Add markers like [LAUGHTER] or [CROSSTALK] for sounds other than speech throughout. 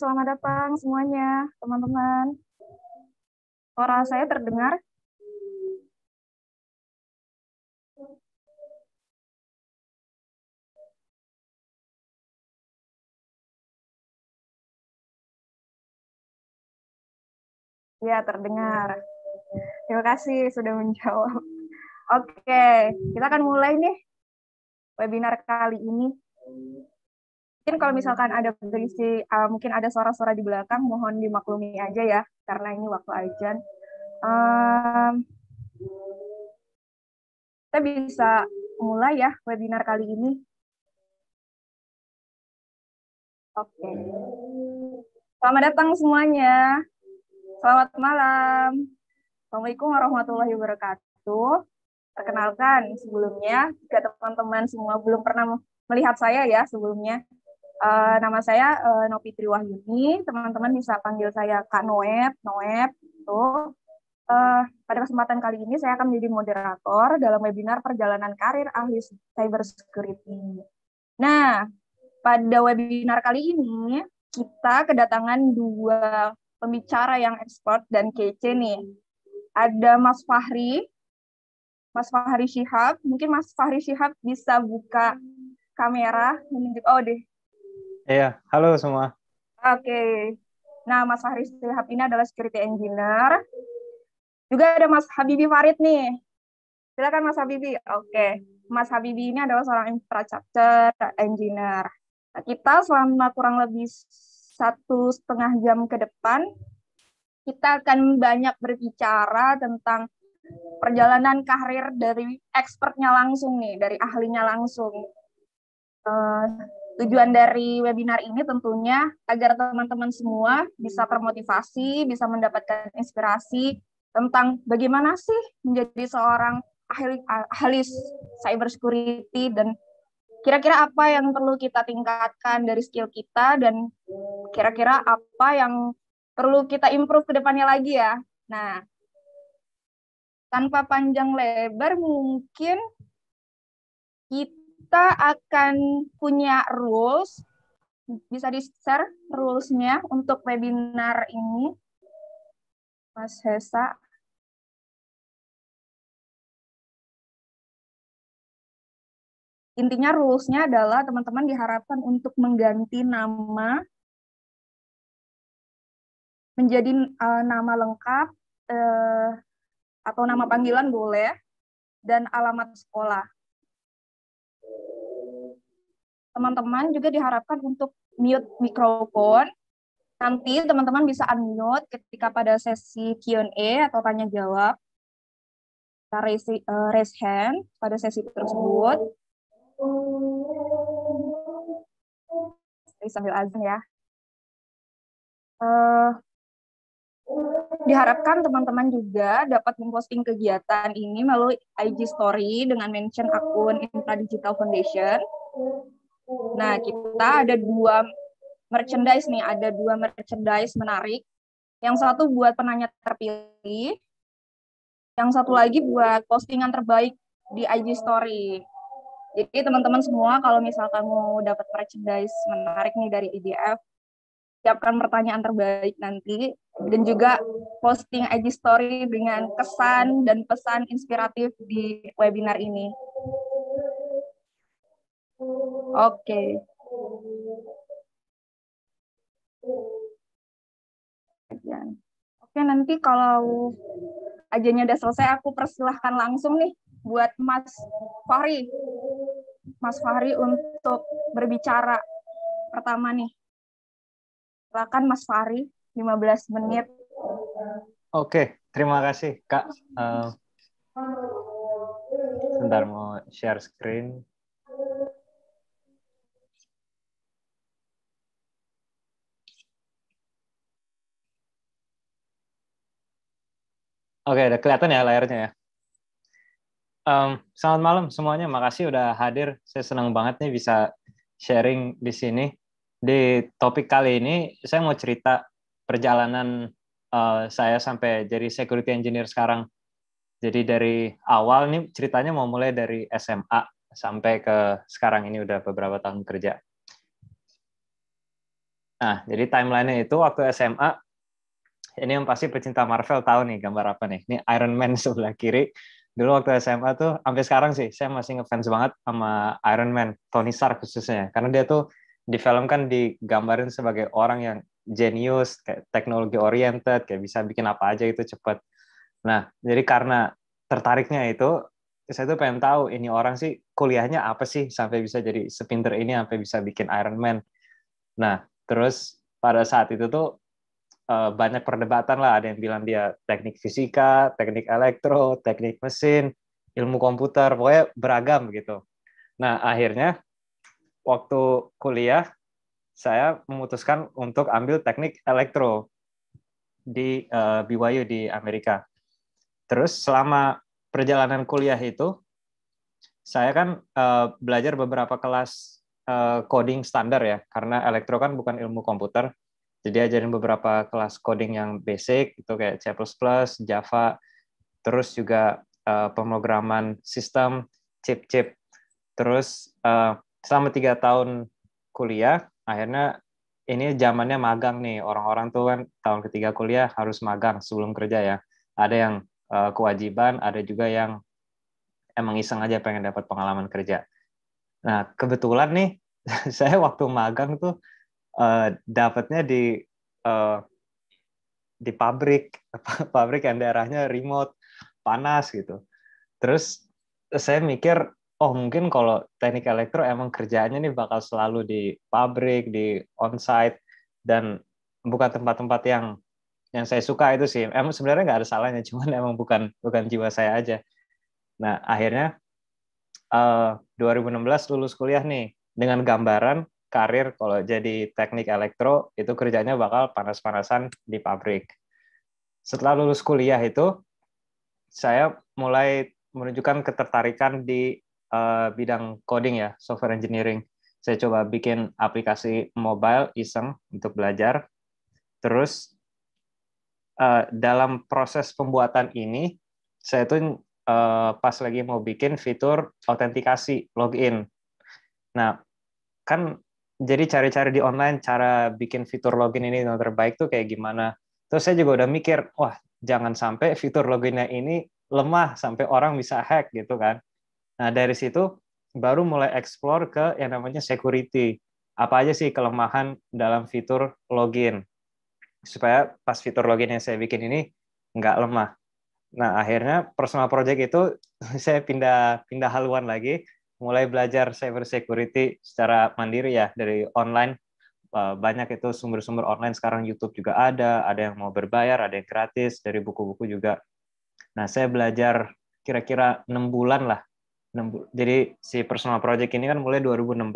selamat datang semuanya, teman-teman. Suara saya terdengar? Ya, terdengar. Terima kasih sudah menjawab. Oke, kita akan mulai nih webinar kali ini mungkin kalau misalkan ada berisi uh, mungkin ada suara-suara di belakang mohon dimaklumi aja ya karena ini waktu ajan um, kita bisa mulai ya webinar kali ini oke okay. selamat datang semuanya selamat malam assalamualaikum warahmatullahi wabarakatuh perkenalkan sebelumnya jika teman-teman semua belum pernah melihat saya ya sebelumnya Uh, nama saya uh, eh, Novi Wahyuni, teman-teman bisa panggil saya Kak Noep, Noep, itu. Uh, eh, pada kesempatan kali ini saya akan menjadi moderator dalam webinar perjalanan karir ahli security. Nah, pada webinar kali ini kita kedatangan dua pembicara yang expert dan kece nih. Ada Mas Fahri, Mas Fahri Syihab. Mungkin Mas Fahri Syihab bisa buka kamera menunjuk. Oh deh, Iya, halo semua. Oke. Okay. Nah, Mas Fahri Sihab ini adalah security engineer. Juga ada Mas Habibi Farid nih. Silakan Mas Habibi. Oke. Okay. Mas Habibi ini adalah seorang infrastructure engineer. Nah, kita selama kurang lebih satu setengah jam ke depan, kita akan banyak berbicara tentang perjalanan karir dari expertnya langsung nih, dari ahlinya langsung. Uh, Tujuan dari webinar ini tentunya agar teman-teman semua bisa termotivasi, bisa mendapatkan inspirasi tentang bagaimana sih menjadi seorang ahli, ahli cyber security dan kira-kira apa yang perlu kita tingkatkan dari skill kita dan kira-kira apa yang perlu kita improve ke depannya lagi ya. Nah, tanpa panjang lebar mungkin kita kita akan punya rules. Bisa di-share rules-nya untuk webinar ini, Mas Hesa. Intinya rules-nya adalah teman-teman diharapkan untuk mengganti nama menjadi uh, nama lengkap uh, atau nama panggilan boleh dan alamat sekolah teman-teman juga diharapkan untuk mute mikrofon. Nanti teman-teman bisa unmute ketika pada sesi Q&A atau tanya jawab. Kita raise, uh, raise hand pada sesi tersebut. Saya sambil azan ya. Uh, diharapkan teman-teman juga dapat memposting kegiatan ini melalui IG Story dengan mention akun Intra Digital Foundation. Nah, kita ada dua merchandise nih, ada dua merchandise menarik. Yang satu buat penanya terpilih, yang satu lagi buat postingan terbaik di IG story. Jadi teman-teman semua kalau misalkan mau dapat merchandise menarik nih dari IDF, siapkan pertanyaan terbaik nanti dan juga posting IG story dengan kesan dan pesan inspiratif di webinar ini. Oke. Okay. Oke, nanti kalau ajanya udah selesai, aku persilahkan langsung nih buat Mas Fahri. Mas Fahri untuk berbicara pertama nih. Silakan Mas Fahri, 15 menit. Oke, terima kasih Kak. Uh, sebentar mau share screen. Oke, okay, udah kelihatan ya layarnya ya. Um, selamat malam semuanya, makasih udah hadir. Saya senang banget nih bisa sharing di sini. Di topik kali ini, saya mau cerita perjalanan uh, saya sampai jadi security engineer sekarang. Jadi dari awal nih ceritanya mau mulai dari SMA sampai ke sekarang ini udah beberapa tahun kerja. Nah, jadi timelinenya itu waktu SMA ini yang pasti pecinta Marvel tahu nih gambar apa nih. Ini Iron Man [LAUGHS] sebelah kiri. Dulu waktu SMA tuh, sampai sekarang sih, saya masih ngefans banget sama Iron Man, Tony Stark khususnya. Karena dia tuh di film kan digambarin sebagai orang yang genius, kayak teknologi oriented, kayak bisa bikin apa aja itu cepat. Nah, jadi karena tertariknya itu, saya tuh pengen tahu ini orang sih kuliahnya apa sih sampai bisa jadi sepinter ini, sampai bisa bikin Iron Man. Nah, terus pada saat itu tuh uh, banyak perdebatan lah ada yang bilang dia teknik fisika teknik elektro teknik mesin ilmu komputer pokoknya beragam gitu nah akhirnya waktu kuliah saya memutuskan untuk ambil teknik elektro di uh, eh, BYU di Amerika terus selama perjalanan kuliah itu saya kan uh, belajar beberapa kelas uh, coding standar ya, karena elektro kan bukan ilmu komputer jadi ajarin beberapa kelas coding yang basic itu kayak C++, Java, terus juga uh, pemrograman sistem, chip-chip. Terus uh, selama tiga tahun kuliah, akhirnya ini zamannya magang nih orang-orang tuh kan tahun ketiga kuliah harus magang sebelum kerja ya. Ada yang uh, kewajiban, ada juga yang emang iseng aja pengen dapat pengalaman kerja. Nah kebetulan nih [LAUGHS] saya waktu magang tuh Eh, dapatnya di uh, di pabrik [LAUGHS] pabrik yang daerahnya remote panas gitu terus saya mikir oh mungkin kalau teknik elektro emang kerjaannya nih bakal selalu di pabrik di onsite dan bukan tempat-tempat yang yang saya suka itu sih emang sebenarnya nggak ada salahnya [LAUGHS] cuman emang bukan bukan jiwa saya aja nah akhirnya uh, eh, 2016 lulus kuliah nih dengan gambaran karir kalau jadi teknik elektro itu kerjanya bakal panas-panasan di pabrik. Setelah lulus kuliah itu saya mulai menunjukkan ketertarikan di uh, bidang coding ya, software engineering. Saya coba bikin aplikasi mobile iseng untuk belajar. Terus uh, dalam proses pembuatan ini saya tuh uh, pas lagi mau bikin fitur autentikasi login. Nah, kan jadi cari-cari di online cara bikin fitur login ini yang terbaik tuh kayak gimana. Terus saya juga udah mikir, wah jangan sampai fitur loginnya ini lemah sampai orang bisa hack gitu kan. Nah dari situ baru mulai explore ke yang namanya security. Apa aja sih kelemahan dalam fitur login? Supaya pas fitur login yang saya bikin ini nggak lemah. Nah akhirnya personal project itu [LAUGHS] saya pindah pindah haluan lagi mulai belajar cyber security secara mandiri ya dari online eh, banyak itu sumber-sumber online sekarang YouTube juga ada, ada yang mau berbayar, ada yang gratis dari buku-buku juga. Nah, saya belajar kira-kira enam -kira bulan lah. Jadi si personal project ini kan mulai 2016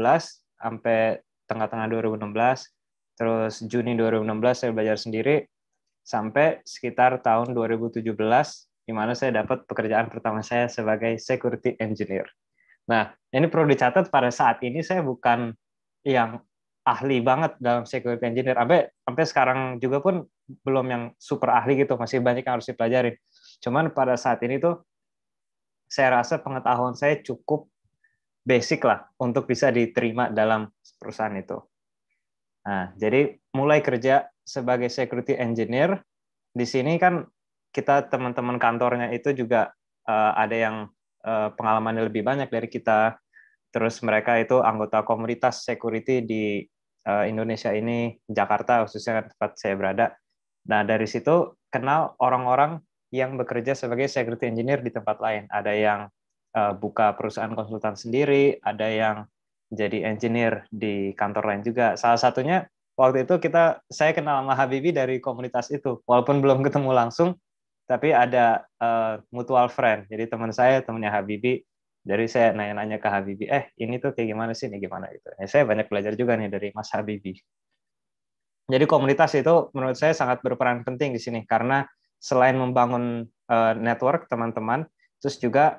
sampai tengah-tengah 2016, terus Juni 2016 saya belajar sendiri sampai sekitar tahun 2017 di mana saya dapat pekerjaan pertama saya sebagai security engineer. Nah, ini perlu dicatat pada saat ini saya bukan yang ahli banget dalam security engineer. Sampai sampai sekarang juga pun belum yang super ahli gitu, masih banyak yang harus dipelajari. Cuman pada saat ini tuh saya rasa pengetahuan saya cukup basic lah untuk bisa diterima dalam perusahaan itu. Nah, jadi mulai kerja sebagai security engineer di sini kan kita teman-teman kantornya itu juga uh, ada yang Eh, pengalamannya lebih banyak dari kita. Terus mereka itu anggota komunitas security di eh, Indonesia ini, Jakarta khususnya kan tempat saya berada. Nah dari situ kenal orang-orang yang bekerja sebagai security engineer di tempat lain. Ada yang eh, buka perusahaan konsultan sendiri, ada yang jadi engineer di kantor lain juga. Salah satunya waktu itu kita saya kenal sama Habibie dari komunitas itu, walaupun belum ketemu langsung, tapi ada uh, mutual friend jadi teman saya temannya Habibi dari saya nanya-nanya ke Habibi eh ini tuh kayak gimana sih ini gimana gitu ya, saya banyak belajar juga nih dari Mas Habibi jadi komunitas itu menurut saya sangat berperan penting di sini karena selain membangun uh, network teman-teman, terus juga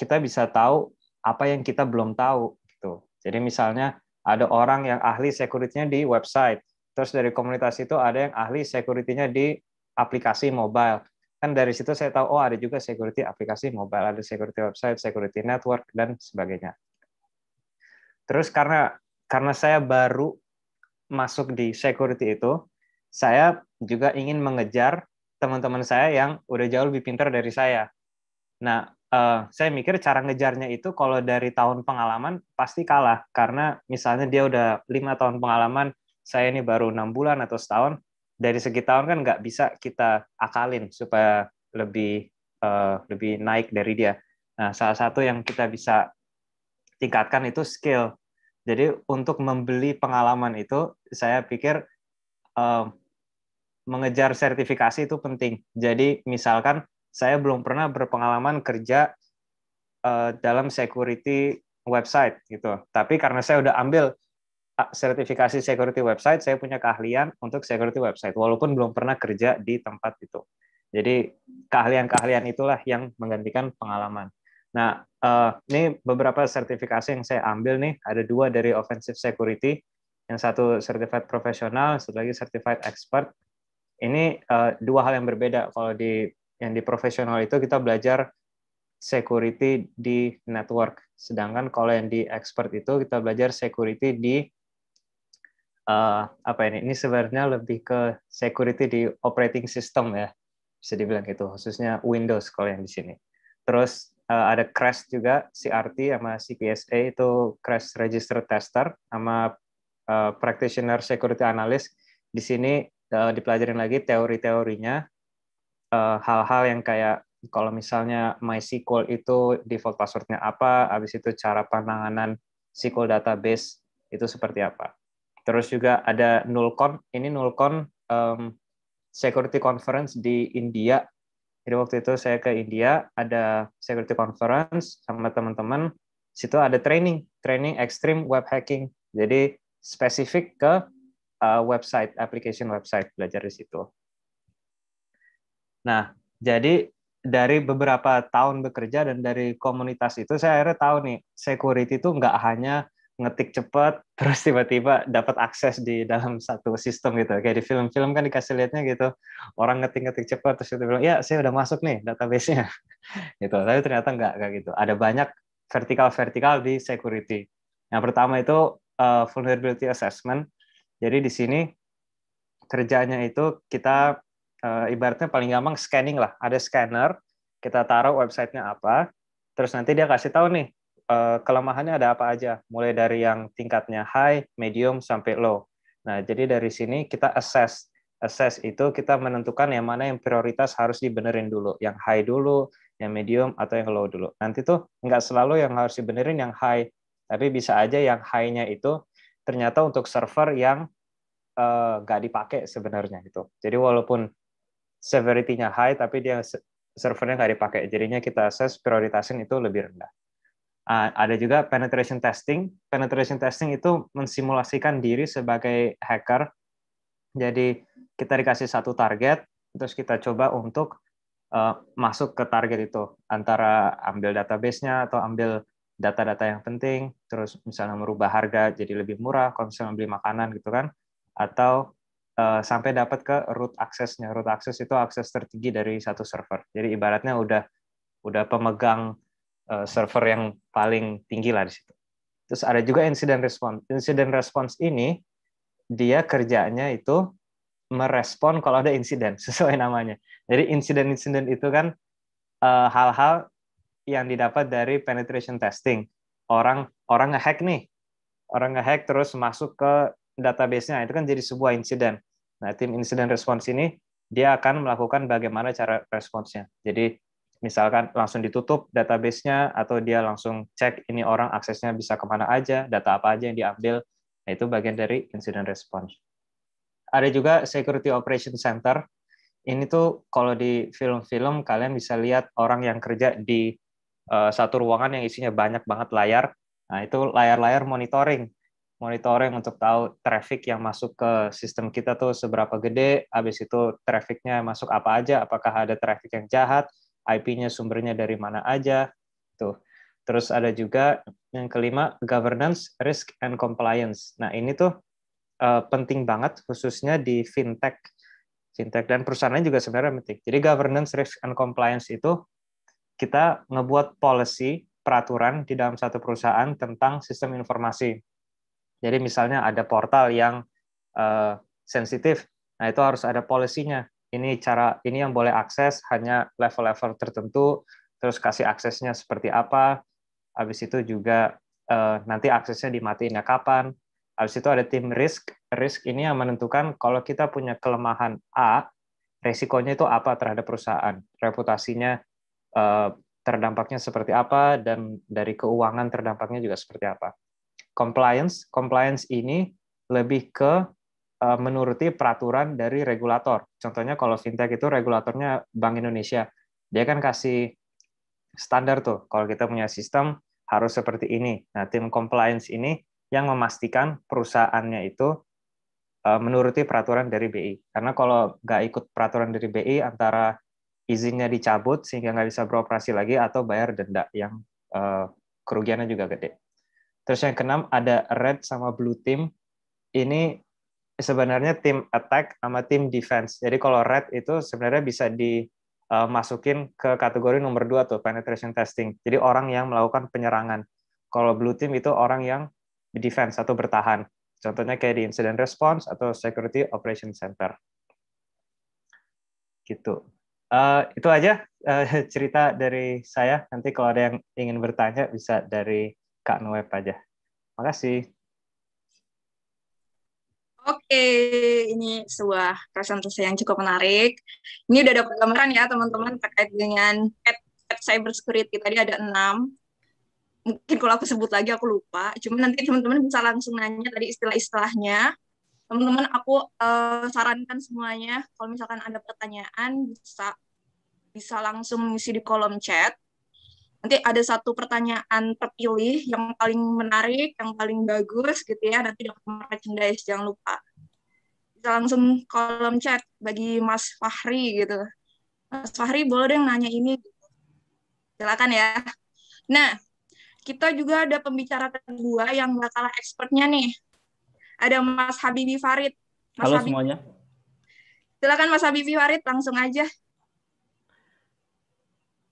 kita bisa tahu apa yang kita belum tahu gitu. Jadi misalnya ada orang yang ahli security-nya di website, terus dari komunitas itu ada yang ahli security-nya di aplikasi mobile kan dari situ saya tahu oh ada juga security aplikasi mobile, ada security website, security network dan sebagainya. Terus karena karena saya baru masuk di security itu, saya juga ingin mengejar teman-teman saya yang udah jauh lebih pintar dari saya. Nah, uh, saya mikir cara ngejarnya itu kalau dari tahun pengalaman pasti kalah karena misalnya dia udah lima tahun pengalaman, saya ini baru enam bulan atau setahun, dari segi tahun kan nggak bisa kita akalin supaya lebih uh, lebih naik dari dia. Nah, salah satu yang kita bisa tingkatkan itu skill. Jadi untuk membeli pengalaman itu, saya pikir uh, mengejar sertifikasi itu penting. Jadi misalkan saya belum pernah berpengalaman kerja uh, dalam security website gitu, tapi karena saya udah ambil sertifikasi security website, saya punya keahlian untuk security website, walaupun belum pernah kerja di tempat itu. Jadi keahlian-keahlian itulah yang menggantikan pengalaman. Nah, eh, ini beberapa sertifikasi yang saya ambil nih, ada dua dari offensive security, yang satu certified profesional, satu lagi certified expert. Ini eh, dua hal yang berbeda. Kalau di yang di profesional itu kita belajar security di network, sedangkan kalau yang di expert itu kita belajar security di uh, apa ini? Ini sebenarnya lebih ke security di operating system ya, bisa dibilang gitu, khususnya Windows kalau yang di sini. Terus uh, ada crash juga CRT sama CPSA itu crash register tester sama uh, practitioner security analyst. Di sini uh, dipelajarin lagi teori-teorinya hal hal-hal yang kayak kalau misalnya MySQL itu default passwordnya apa, habis itu cara penanganan SQL database itu seperti apa. Terus juga ada Nulcon, ini Nulcon um, Security Conference di India. Jadi waktu itu saya ke India, ada Security Conference sama teman-teman. Situ ada training, training extreme web hacking. Jadi spesifik ke uh, website, application website belajar di situ. Nah, jadi dari beberapa tahun bekerja dan dari komunitas itu saya akhirnya tahu nih security itu nggak hanya ngetik cepat [LAUGHS] terus tiba-tiba dapat akses di dalam satu sistem gitu kayak di film-film kan dikasih lihatnya gitu orang ngetik-ngetik cepat terus itu bilang ya saya udah masuk nih databasenya [LAUGHS] gitu tapi ternyata nggak kayak gitu ada banyak vertikal-vertikal di security yang pertama itu uh, vulnerability assessment jadi di sini kerjanya itu kita uh, ibaratnya paling gampang scanning lah ada scanner kita taruh websitenya apa terus nanti dia kasih tahu nih Eh, kelemahannya ada apa aja, mulai dari yang tingkatnya high, medium, sampai low. Nah, jadi dari sini kita assess. Assess itu kita menentukan yang mana yang prioritas harus dibenerin dulu, yang high dulu, yang medium, atau yang low dulu. Nanti tuh nggak selalu yang harus dibenerin yang high, tapi bisa aja yang high-nya itu ternyata untuk server yang uh, dipakai sebenarnya itu. Jadi walaupun severity-nya high, tapi dia servernya nggak dipakai. Jadinya kita assess prioritasin itu lebih rendah ada juga penetration testing. Penetration testing itu mensimulasikan diri sebagai hacker. Jadi kita dikasih satu target, terus kita coba untuk uh, masuk ke target itu, antara ambil database-nya atau ambil data-data yang penting, terus misalnya merubah harga jadi lebih murah konsumen beli makanan gitu kan, atau uh, sampai dapat ke root aksesnya. Root access itu akses tertinggi dari satu server. Jadi ibaratnya udah udah pemegang Eh, server yang paling tinggi lah di situ. Terus ada juga incident response. Incident response ini dia kerjanya itu merespon kalau ada insiden [LAUGHS] sesuai namanya. Jadi insiden-insiden itu kan eh, hal-hal uh, yang didapat dari penetration testing. Orang orang ngehack nih, orang ngehack terus masuk ke databasenya nah, itu kan jadi sebuah insiden. Nah, tim incident response ini dia akan melakukan bagaimana cara responsnya. Jadi misalkan langsung ditutup databasenya atau dia langsung cek ini orang aksesnya bisa kemana aja, data apa aja yang diambil, nah, itu bagian dari incident response. Ada juga security operation center. Ini tuh kalau di film-film kalian bisa lihat orang yang kerja di uh, satu ruangan yang isinya banyak banget layar. Nah itu layar-layar monitoring, monitoring untuk tahu traffic yang masuk ke sistem kita tuh seberapa gede, habis itu trafficnya masuk apa aja, apakah ada traffic yang jahat, IP-nya sumbernya dari mana aja, tuh. Terus ada juga yang kelima governance, risk and compliance. Nah ini tuh uh, penting banget khususnya di fintech, fintech dan perusahaan juga sebenarnya penting. Jadi governance, risk and compliance itu kita ngebuat policy peraturan di dalam satu perusahaan tentang sistem informasi. Jadi misalnya ada portal yang uh, sensitif, nah itu harus ada polisinya ini cara ini yang boleh akses hanya level-level tertentu terus kasih aksesnya seperti apa habis itu juga eh, nanti aksesnya dimatiinnya kapan habis itu ada tim risk risk ini yang menentukan kalau kita punya kelemahan A resikonya itu apa terhadap perusahaan reputasinya eh, terdampaknya seperti apa dan dari keuangan terdampaknya juga seperti apa compliance compliance ini lebih ke eh, menuruti peraturan dari regulator Contohnya kalau fintech itu regulatornya Bank Indonesia. Dia kan kasih standar tuh, kalau kita punya sistem harus seperti ini. Nah, tim compliance ini yang memastikan perusahaannya itu e, menuruti peraturan dari BI. Karena kalau nggak ikut peraturan dari BI, antara izinnya dicabut sehingga nggak bisa beroperasi lagi atau bayar denda yang e, kerugiannya juga gede. Terus yang keenam ada red sama blue team. Ini sebenarnya tim attack sama tim defense. Jadi kalau red itu sebenarnya bisa dimasukin eh, ke kategori nomor dua tuh penetration testing. Jadi orang yang melakukan penyerangan. Kalau blue team itu orang yang defense atau bertahan. Contohnya kayak di incident response atau security operation center. Gitu. Uh, itu aja uh, [LAUGHS] cerita dari saya. Nanti kalau ada yang ingin bertanya bisa dari Kak Noe aja. Makasih. Oke, ini sebuah presentasi yang cukup menarik. Ini udah dapat gambaran ya teman-teman terkait dengan at, at cyber security tadi ada enam. Mungkin kalau aku sebut lagi aku lupa. Cuma nanti teman-teman bisa langsung nanya tadi istilah-istilahnya. Teman-teman aku uh, sarankan semuanya kalau misalkan ada pertanyaan bisa bisa langsung mengisi di kolom chat nanti ada satu pertanyaan terpilih yang paling menarik, yang paling bagus gitu ya, nanti dapat merchandise, jangan lupa. Bisa langsung kolom chat bagi Mas Fahri gitu. Mas Fahri boleh deh nanya ini. Silakan ya. Nah, kita juga ada pembicara kedua yang gak kalah expertnya nih. Ada Mas Habibi Farid. Mas Halo Habibie. semuanya. Silakan Mas Habibi Farid, langsung aja.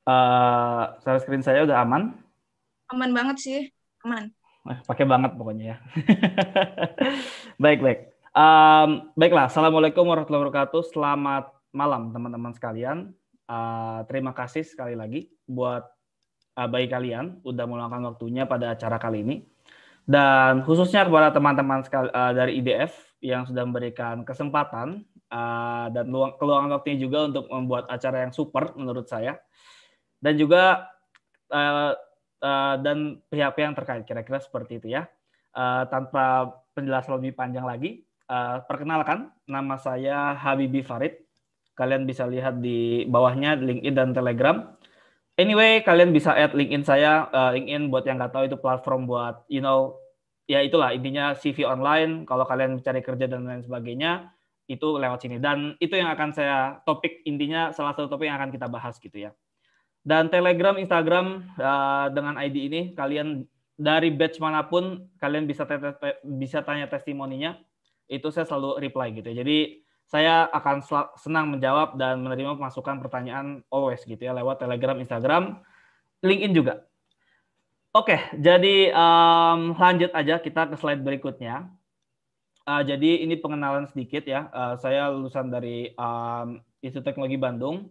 Uh, screen saya udah aman? Aman banget sih, aman. Eh, pakai banget pokoknya ya. [LAUGHS] baik baik. Um, baiklah, assalamualaikum warahmatullahi wabarakatuh. Selamat malam teman-teman sekalian. Uh, terima kasih sekali lagi buat uh, eh, bagi kalian udah meluangkan waktunya pada acara kali ini dan khususnya kepada teman-teman uh, dari IDF yang sudah memberikan kesempatan uh, dan luang, keluangan waktunya juga untuk membuat acara yang super menurut saya dan juga uh, uh, dan pihak-pihak yang terkait kira-kira seperti itu ya. Uh, tanpa penjelasan lebih panjang lagi, uh, perkenalkan nama saya Habibi Farid. Kalian bisa lihat di bawahnya LinkedIn dan Telegram. Anyway, kalian bisa add LinkedIn saya. Uh, LinkedIn buat yang nggak tahu itu platform buat you know ya itulah intinya CV online. Kalau kalian mencari kerja dan lain sebagainya itu lewat sini dan itu yang akan saya topik intinya salah satu topik yang akan kita bahas gitu ya. Dan Telegram, Instagram uh, dengan ID ini kalian dari batch manapun kalian bisa bisa tanya testimoninya. Itu saya selalu reply gitu. ya. Jadi saya akan senang menjawab dan menerima masukan pertanyaan always gitu ya lewat Telegram, Instagram, LinkedIn juga. Oke, jadi um, lanjut aja kita ke slide berikutnya. Uh, jadi ini pengenalan sedikit ya. Uh, saya lulusan dari um, Institut Teknologi Bandung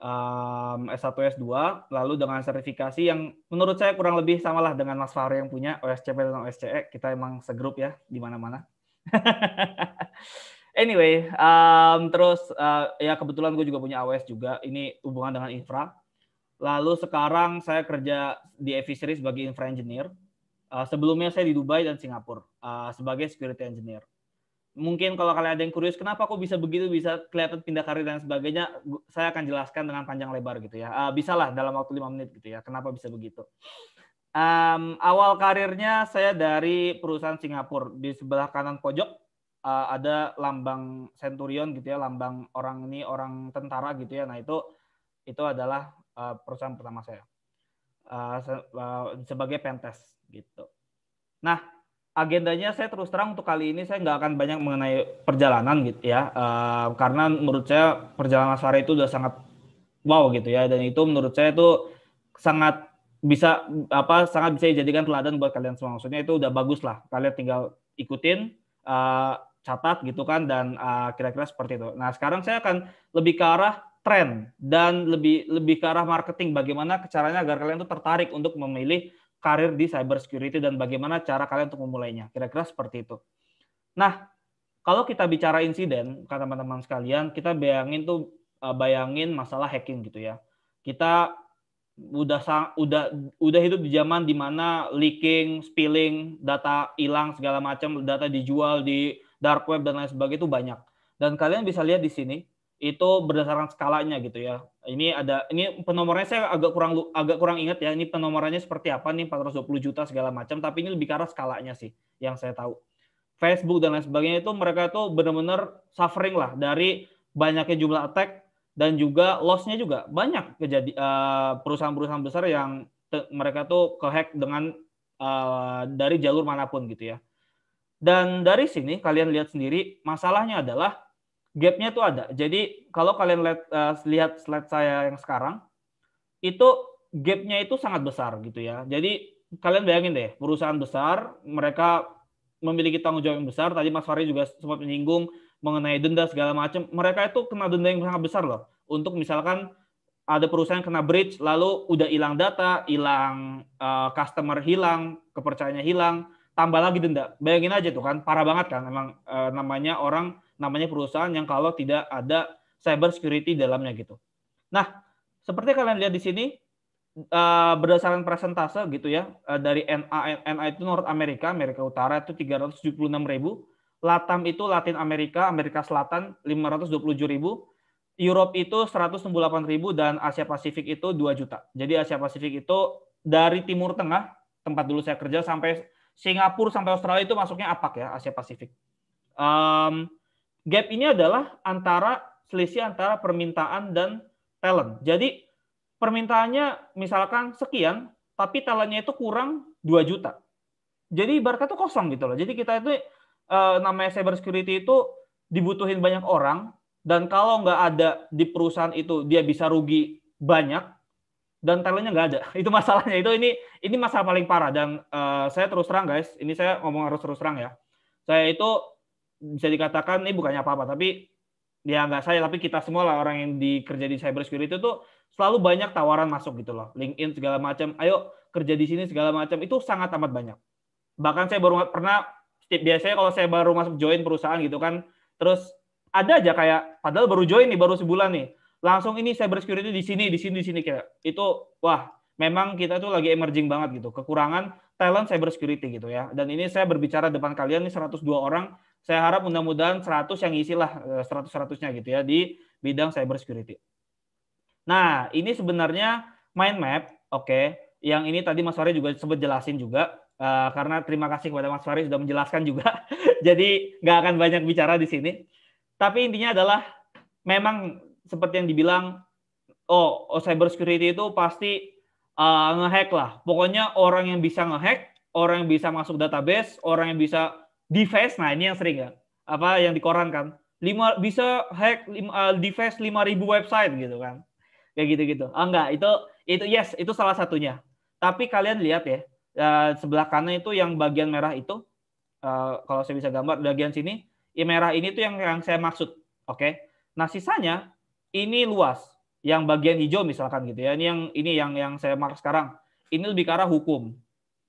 um, S1 S2 lalu dengan sertifikasi yang menurut saya kurang lebih samalah dengan Mas Fahri yang punya OSCP dan OSCE kita emang segrup ya di mana-mana [LAUGHS] anyway um, terus uh, ya kebetulan gue juga punya AWS juga ini hubungan dengan infra lalu sekarang saya kerja di Eviseries sebagai infra engineer uh, sebelumnya saya di Dubai dan Singapura uh, sebagai security engineer mungkin kalau kalian ada yang kurius, kenapa kok bisa begitu, bisa kelihatan pindah karir dan sebagainya, saya akan jelaskan dengan panjang lebar gitu ya. Uh, lah dalam waktu lima menit gitu ya, kenapa bisa begitu. Um, awal karirnya saya dari perusahaan Singapura. Di sebelah kanan pojok uh, ada lambang Centurion gitu ya, lambang orang ini orang tentara gitu ya. Nah itu itu adalah uh, perusahaan pertama saya uh, se uh, sebagai pentes gitu. Nah agendanya saya terus terang untuk kali ini saya nggak akan banyak mengenai perjalanan gitu ya. Uh, karena menurut saya perjalanan sore itu sudah sangat wow gitu ya dan itu menurut saya itu sangat bisa apa sangat bisa dijadikan teladan buat kalian semua. Maksudnya itu udah bagus lah. Kalian tinggal ikutin uh, catat gitu kan dan kira eh, kira-kira seperti itu. Nah, sekarang saya akan lebih ke arah tren dan lebih lebih ke arah marketing bagaimana caranya agar kalian tuh tertarik untuk memilih karir di cyber security dan bagaimana cara kalian untuk memulainya. Kira-kira seperti itu. Nah, kalau kita bicara insiden, kata teman-teman sekalian, kita bayangin tuh eh, bayangin masalah hacking gitu ya. Kita udah udah udah hidup di zaman dimana leaking, spilling, data hilang segala macam, data dijual di dark web dan lain sebagainya itu banyak. Dan kalian bisa lihat di sini itu berdasarkan skalanya gitu ya. Ini ada ini penomornya saya agak kurang agak kurang ingat ya. Ini penomorannya seperti apa nih 420 juta segala macam tapi ini lebih karena skalanya sih yang saya tahu. Facebook dan lain sebagainya itu mereka itu benar-benar suffering lah dari banyaknya jumlah attack dan juga lossnya juga banyak kejadi eh, perusahaan-perusahaan besar yang te, mereka tuh kehack dengan uh, dari jalur manapun gitu ya. Dan dari sini kalian lihat sendiri masalahnya adalah gapnya tuh ada. Jadi kalau kalian lihat, uh, lihat slide saya yang sekarang, itu gapnya itu sangat besar gitu ya. Jadi kalian bayangin deh, perusahaan besar, mereka memiliki tanggung jawab yang besar. Tadi Mas Fahri juga sempat menyinggung mengenai denda segala macam. Mereka itu kena denda yang sangat besar loh. Untuk misalkan ada perusahaan kena breach, lalu udah hilang data, hilang uh, customer hilang, kepercayaannya hilang, tambah lagi denda. Bayangin aja tuh kan, parah banget kan. Emang uh, namanya orang namanya perusahaan yang kalau tidak ada cyber security dalamnya gitu. Nah, seperti kalian lihat di sini eh, berdasarkan persentase gitu ya eh, dari NA NA itu North America, Amerika Utara itu ribu, Latam itu Latin Amerika, Amerika Selatan ribu, Europe itu ribu dan Asia Pasifik itu 2 juta. Jadi Asia Pasifik itu dari Timur Tengah tempat dulu saya kerja sampai Singapura sampai Australia itu masuknya APAC ya Asia Pasifik. Um, gap ini adalah antara selisih antara permintaan dan talent. Jadi permintaannya misalkan sekian, tapi talentnya itu kurang 2 juta. Jadi ibaratnya itu kosong gitu loh. Jadi kita itu eh, namanya cyber security itu dibutuhin banyak orang dan kalau nggak ada di perusahaan itu dia bisa rugi banyak dan talentnya nggak ada. [LAUGHS] Itu masalahnya. Itu ini ini masalah paling parah dan eh, saya terus terang guys, ini saya ngomong harus terus terang ya. Saya itu bisa dikatakan ini bukannya apa-apa tapi ya nggak saya tapi kita semua lah orang yang dikerja di cyber security itu selalu banyak tawaran masuk gitu loh LinkedIn segala macam ayo kerja di sini segala macam itu sangat amat banyak bahkan saya baru pernah biasanya kalau saya baru masuk join perusahaan gitu kan terus ada aja kayak padahal baru join nih baru sebulan nih langsung ini cyber security di sini di sini di sini kayak itu wah memang kita tuh lagi emerging banget gitu kekurangan talent cyber security gitu ya dan ini saya berbicara depan kalian nih 102 orang saya harap mudah-mudahan 100 yang isilah 100-100-nya eh, gitu ya di bidang cyber security. Nah, ini sebenarnya mind map, oke. Okay. Yang ini tadi Mas Fahri juga sempat jelasin juga, uh, karena terima kasih kepada Mas Fahri sudah menjelaskan juga. [LAUGHS] Jadi nggak akan banyak bicara di sini. Tapi intinya adalah memang seperti yang dibilang, oh, oh cyber security itu pasti uh, ngehack lah. Pokoknya orang yang bisa ngehack, orang yang bisa masuk database, orang yang bisa device nah ini yang sering ya apa yang di koran kan lima bisa hack eh, lima, uh, device 5000 website gitu kan kayak gitu-gitu ah enggak itu itu yes itu salah satunya tapi kalian lihat ya uh, sebelah kanan itu yang bagian merah itu uh, kalau saya bisa gambar bagian sini yang merah ini tuh yang yang saya maksud oke okay? nah sisanya ini luas yang bagian hijau misalkan gitu ya ini yang ini yang yang saya mark sekarang ini lebih ke arah hukum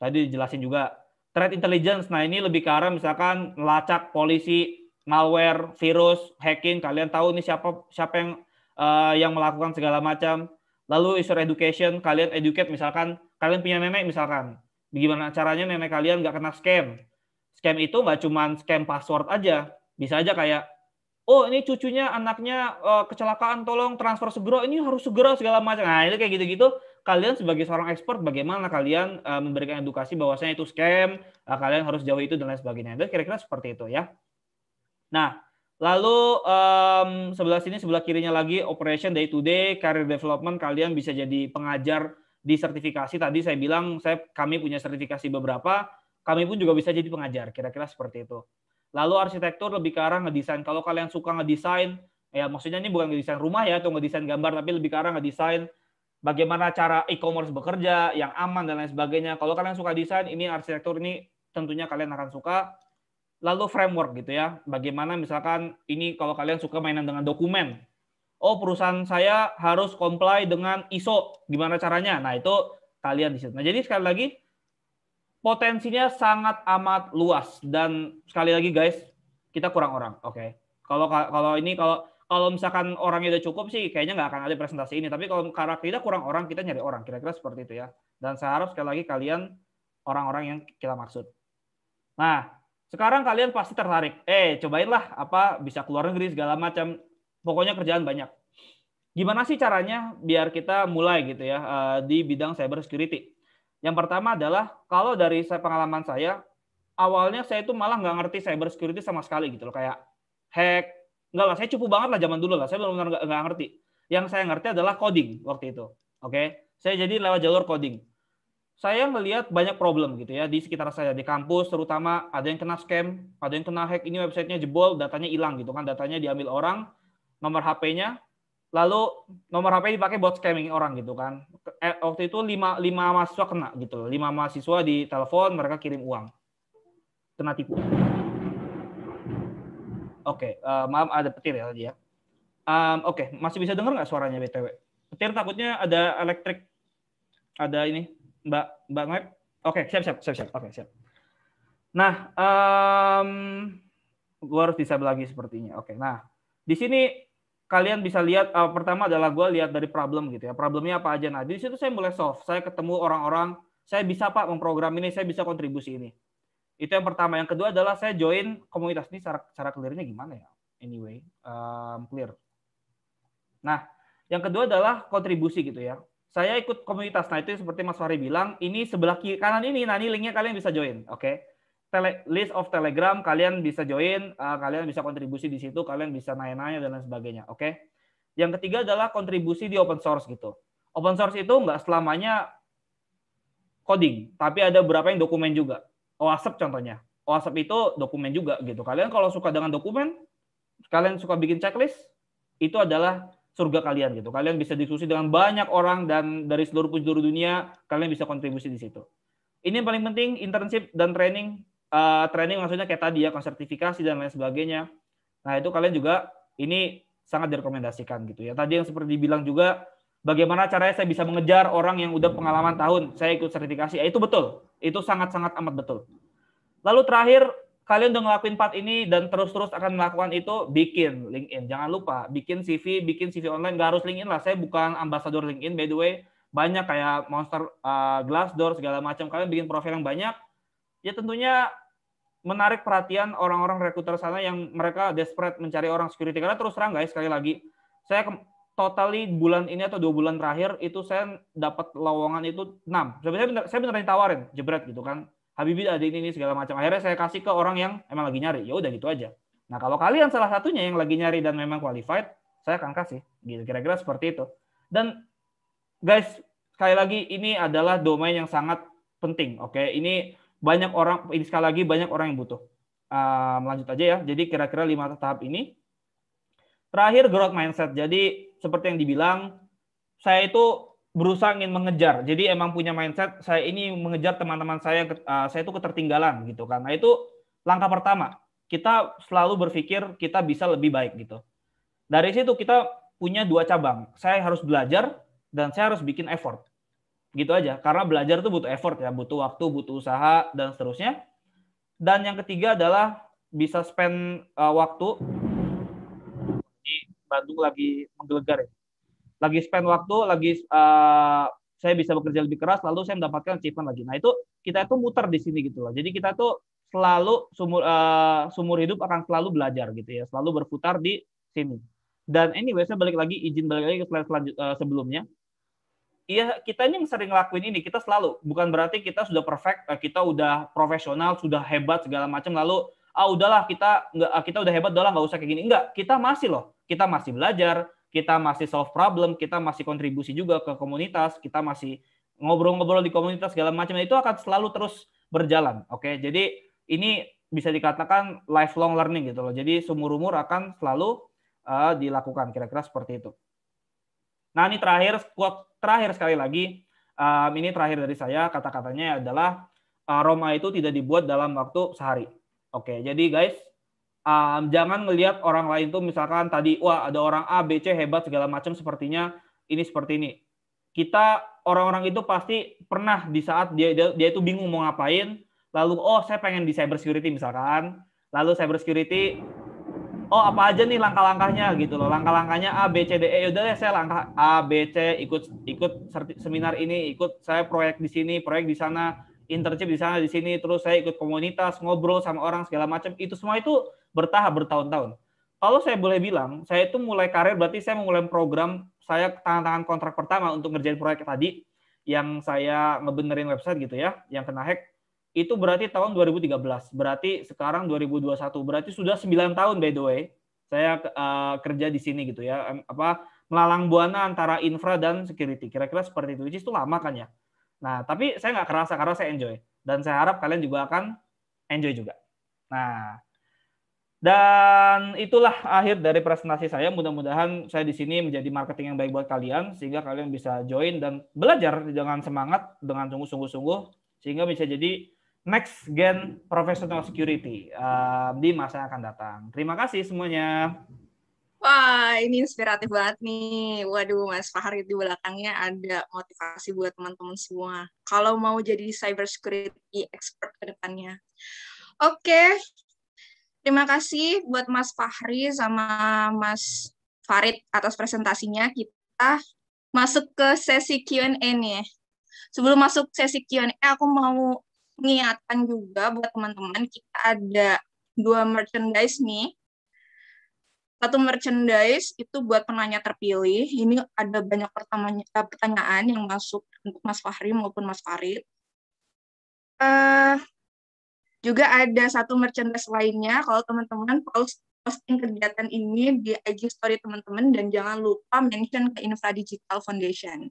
tadi dijelasin juga threat intelligence. Nah, ini lebih ke arah misalkan melacak polisi, malware, virus, hacking. Kalian tahu ini siapa siapa yang uh, yang melakukan segala macam. Lalu user education, kalian educate misalkan kalian punya nenek misalkan. bagaimana caranya nenek kalian nggak kena scam? Scam itu nggak cuma scam password aja. Bisa aja kayak oh ini cucunya anaknya eh, kecelakaan tolong transfer segera ini harus segera segala macam nah ini kayak gitu-gitu kalian sebagai seorang expert bagaimana kalian uh, memberikan edukasi bahwasanya itu scam, uh, kalian harus jauh itu dan lain sebagainya. Dan kira-kira seperti itu ya. Nah, lalu um, sebelah sini sebelah kirinya lagi operation day to day, career development kalian bisa jadi pengajar di sertifikasi tadi saya bilang saya kami punya sertifikasi beberapa, kami pun juga bisa jadi pengajar, kira-kira seperti itu. Lalu arsitektur lebih ke arah ngedesain. Kalau kalian suka ngedesain, ya maksudnya ini bukan ngedesain rumah ya atau ngedesain gambar tapi lebih ke arah ngedesain bagaimana cara e-commerce bekerja yang aman dan lain sebagainya. Kalau kalian suka desain, ini arsitektur ini tentunya kalian akan suka. Lalu framework gitu ya. Bagaimana misalkan ini kalau kalian suka mainan dengan dokumen. Oh, perusahaan saya harus comply dengan ISO. Gimana caranya? Nah, itu kalian di situ. Nah, jadi sekali lagi potensinya sangat amat luas dan sekali lagi guys, kita kurang orang. Oke. Okay. Kalau kalau ini kalau kalau misalkan orangnya udah cukup sih kayaknya nggak akan ada presentasi ini. Tapi kalau karena kita kurang orang, kita nyari orang. Kira-kira seperti itu ya. Dan saya harap sekali lagi kalian orang-orang yang kita maksud. Nah, sekarang kalian pasti tertarik. Eh, cobainlah apa bisa keluar negeri segala macam. Pokoknya kerjaan banyak. Gimana sih caranya biar kita mulai gitu ya eh, di bidang cyber security? Yang pertama adalah kalau dari pengalaman saya, awalnya saya itu malah nggak ngerti cyber security sama sekali gitu loh. Kayak hack, Enggak lah, saya cupu banget lah zaman dulu lah. Saya benar-benar nggak, enggak ngerti. Yang saya ngerti adalah coding waktu itu. Oke, okay? saya jadi lewat jalur coding. Saya melihat banyak problem gitu ya di sekitar saya di kampus terutama ada yang kena scam, ada yang kena hack ini websitenya jebol, datanya hilang gitu kan, datanya diambil orang, nomor HP-nya, lalu nomor HP dipakai buat scamming orang gitu kan. Eh, waktu itu lima, lima mahasiswa kena gitu, lima mahasiswa di telepon mereka kirim uang, kena tipu. Oke, okay. uh, eh, maaf ada petir ya tadi ya. Um, Oke, okay. masih bisa dengar nggak suaranya btw? Petir takutnya ada elektrik, ada ini Mbak Mbak Oke, okay, siap siap siap siap. Oke okay, siap. Nah, um, gue harus disable lagi sepertinya. Oke, okay. nah di sini kalian bisa lihat uh, pertama adalah gue lihat dari problem gitu ya. Problemnya apa aja? Nah di situ saya mulai solve. Saya ketemu orang-orang, saya bisa pak memprogram ini, saya bisa kontribusi ini. Itu yang pertama. Yang kedua adalah saya join komunitas ini cara cara clearnya gimana ya? Anyway, um, clear. Nah, yang kedua adalah kontribusi gitu ya. Saya ikut komunitas. Nah, itu seperti Mas Fahri bilang, ini sebelah kiri kanan ini. Nah, ini linknya kalian bisa join. Oke. Okay? Tele, list of Telegram kalian bisa join, uh, kalian bisa kontribusi di situ, kalian bisa nanya-nanya dan lain sebagainya. Oke. Okay? Yang ketiga adalah kontribusi di open source gitu. Open source itu nggak selamanya coding, tapi ada beberapa yang dokumen juga. OASEP contohnya. OASEP itu dokumen juga gitu. Kalian kalau suka dengan dokumen, kalian suka bikin checklist, itu adalah surga kalian gitu. Kalian bisa diskusi dengan banyak orang dan dari seluruh penjuru dunia, kalian bisa kontribusi di situ. Ini yang paling penting internship dan training. Uh, training maksudnya kayak tadi ya, konsertifikasi dan lain sebagainya. Nah, itu kalian juga ini sangat direkomendasikan gitu ya. Tadi yang seperti dibilang juga bagaimana caranya saya bisa mengejar orang yang udah pengalaman tahun, saya ikut sertifikasi. Ya, itu betul. Itu sangat-sangat amat betul. Lalu terakhir, kalian udah ngelakuin part ini dan terus-terus akan melakukan itu, bikin LinkedIn. Jangan lupa, bikin CV, bikin CV online. Gak harus LinkedIn lah. Saya bukan ambasador LinkedIn, by the way. Banyak kayak Monster uh, Glassdoor, segala macam. Kalian bikin profil yang banyak, ya tentunya menarik perhatian orang-orang rekruter sana yang mereka desperate mencari orang security. Karena terus terang guys, sekali lagi, saya totally bulan ini atau dua bulan terakhir itu saya dapat lowongan itu 6. Sebenarnya benar saya benar ditawarin, jebret gitu kan. Habibie ada ini, ini segala macam. Akhirnya saya kasih ke orang yang emang lagi nyari. Ya udah gitu aja. Nah, kalau kalian salah satunya yang lagi nyari dan memang qualified, saya akan kasih. Gitu kira-kira seperti itu. Dan guys, sekali lagi ini adalah domain yang sangat penting. Oke, okay? ini banyak orang ini sekali lagi banyak orang yang butuh. Uh, lanjut aja ya. Jadi kira-kira lima tahap ini. Terakhir growth mindset. Jadi seperti yang dibilang, saya itu berusaha ingin mengejar. Jadi emang punya mindset saya ini mengejar teman-teman saya uh, saya itu ketertinggalan gitu. Karena itu langkah pertama. Kita selalu berpikir kita bisa lebih baik gitu. Dari situ kita punya dua cabang. Saya harus belajar dan saya harus bikin effort. Gitu aja. Karena belajar itu butuh effort ya, butuh waktu, butuh usaha dan seterusnya. Dan yang ketiga adalah bisa spend uh, waktu Bandung lagi menggelegar ya. Lagi spend waktu, lagi uh, saya bisa bekerja lebih keras, lalu saya mendapatkan achievement lagi. Nah itu kita itu muter di sini gitu loh. Jadi kita tuh selalu sumur uh, sumur hidup akan selalu belajar gitu ya, selalu berputar di sini. Dan anyway, saya balik lagi, izin balik lagi ke slide selanjut, uh, eh, sebelumnya. Iya, kita yang sering ngelakuin ini, kita selalu. Bukan berarti kita sudah perfect, kita udah profesional, sudah hebat segala macam, lalu ah udahlah kita nggak kita udah hebat, udahlah nggak usah kayak gini. Enggak, kita masih loh kita masih belajar, kita masih solve problem, kita masih kontribusi juga ke komunitas, kita masih ngobrol-ngobrol di komunitas segala macam itu akan selalu terus berjalan. Oke, jadi ini bisa dikatakan lifelong learning gitu loh. Jadi seumur umur akan selalu uh, dilakukan kira-kira seperti itu. Nah ini terakhir terakhir sekali lagi um, ini terakhir dari saya kata-katanya adalah eh, Roma itu tidak dibuat dalam waktu sehari. Oke, jadi guys um, jangan melihat orang lain tuh misalkan tadi wah ada orang A, B, C hebat segala macam sepertinya ini seperti ini. Kita orang-orang itu pasti pernah di saat dia, dia dia itu bingung mau ngapain, lalu oh saya pengen di cyber security misalkan, lalu cyber security oh apa aja nih langkah-langkahnya gitu loh. Langkah-langkahnya A, B, C, D, E. Udah deh saya langkah A, B, C ikut ikut seminar ini, ikut saya proyek di sini, proyek di sana, internship di sana di sini, terus saya ikut komunitas, ngobrol sama orang segala macam. Itu semua itu bertahap bertahun-tahun. Kalau saya boleh bilang, saya itu mulai karir berarti saya memulai program saya tangan-tangan kontrak pertama untuk ngerjain proyek tadi yang saya ngebenerin website gitu ya, yang kena hack itu berarti tahun 2013. Berarti sekarang 2021. Berarti sudah 9 tahun by the way saya uh, kerja di sini gitu ya. Apa melalang buana antara infra dan security. Kira-kira seperti itu. Which itu lama kan ya. Nah, tapi saya nggak kerasa karena saya enjoy dan saya harap kalian juga akan enjoy juga. Nah, dan itulah akhir dari presentasi saya. Mudah-mudahan saya di sini menjadi marketing yang baik buat kalian sehingga kalian bisa join dan belajar dengan semangat, dengan sungguh-sungguh sehingga bisa jadi next gen professional security uh, di masa yang akan datang. Terima kasih semuanya. Wah, ini inspiratif banget nih. Waduh, Mas Fahri di belakangnya ada motivasi buat teman-teman semua. Kalau mau jadi cyber security expert ke depannya. Oke, okay, Terima kasih buat Mas Fahri sama Mas Farid atas presentasinya. Kita masuk ke sesi Q&A nih. Ya. Sebelum masuk sesi Q&A, aku mau mengingatkan juga buat teman-teman, kita ada dua merchandise nih. Satu merchandise itu buat penanya terpilih. Ini ada banyak eh, pertanyaan yang masuk untuk Mas Fahri maupun Mas Farid. Uh, juga ada satu merchandise lainnya kalau teman-teman post posting kegiatan ini di IG story teman-teman dan jangan lupa mention ke Infra Digital Foundation.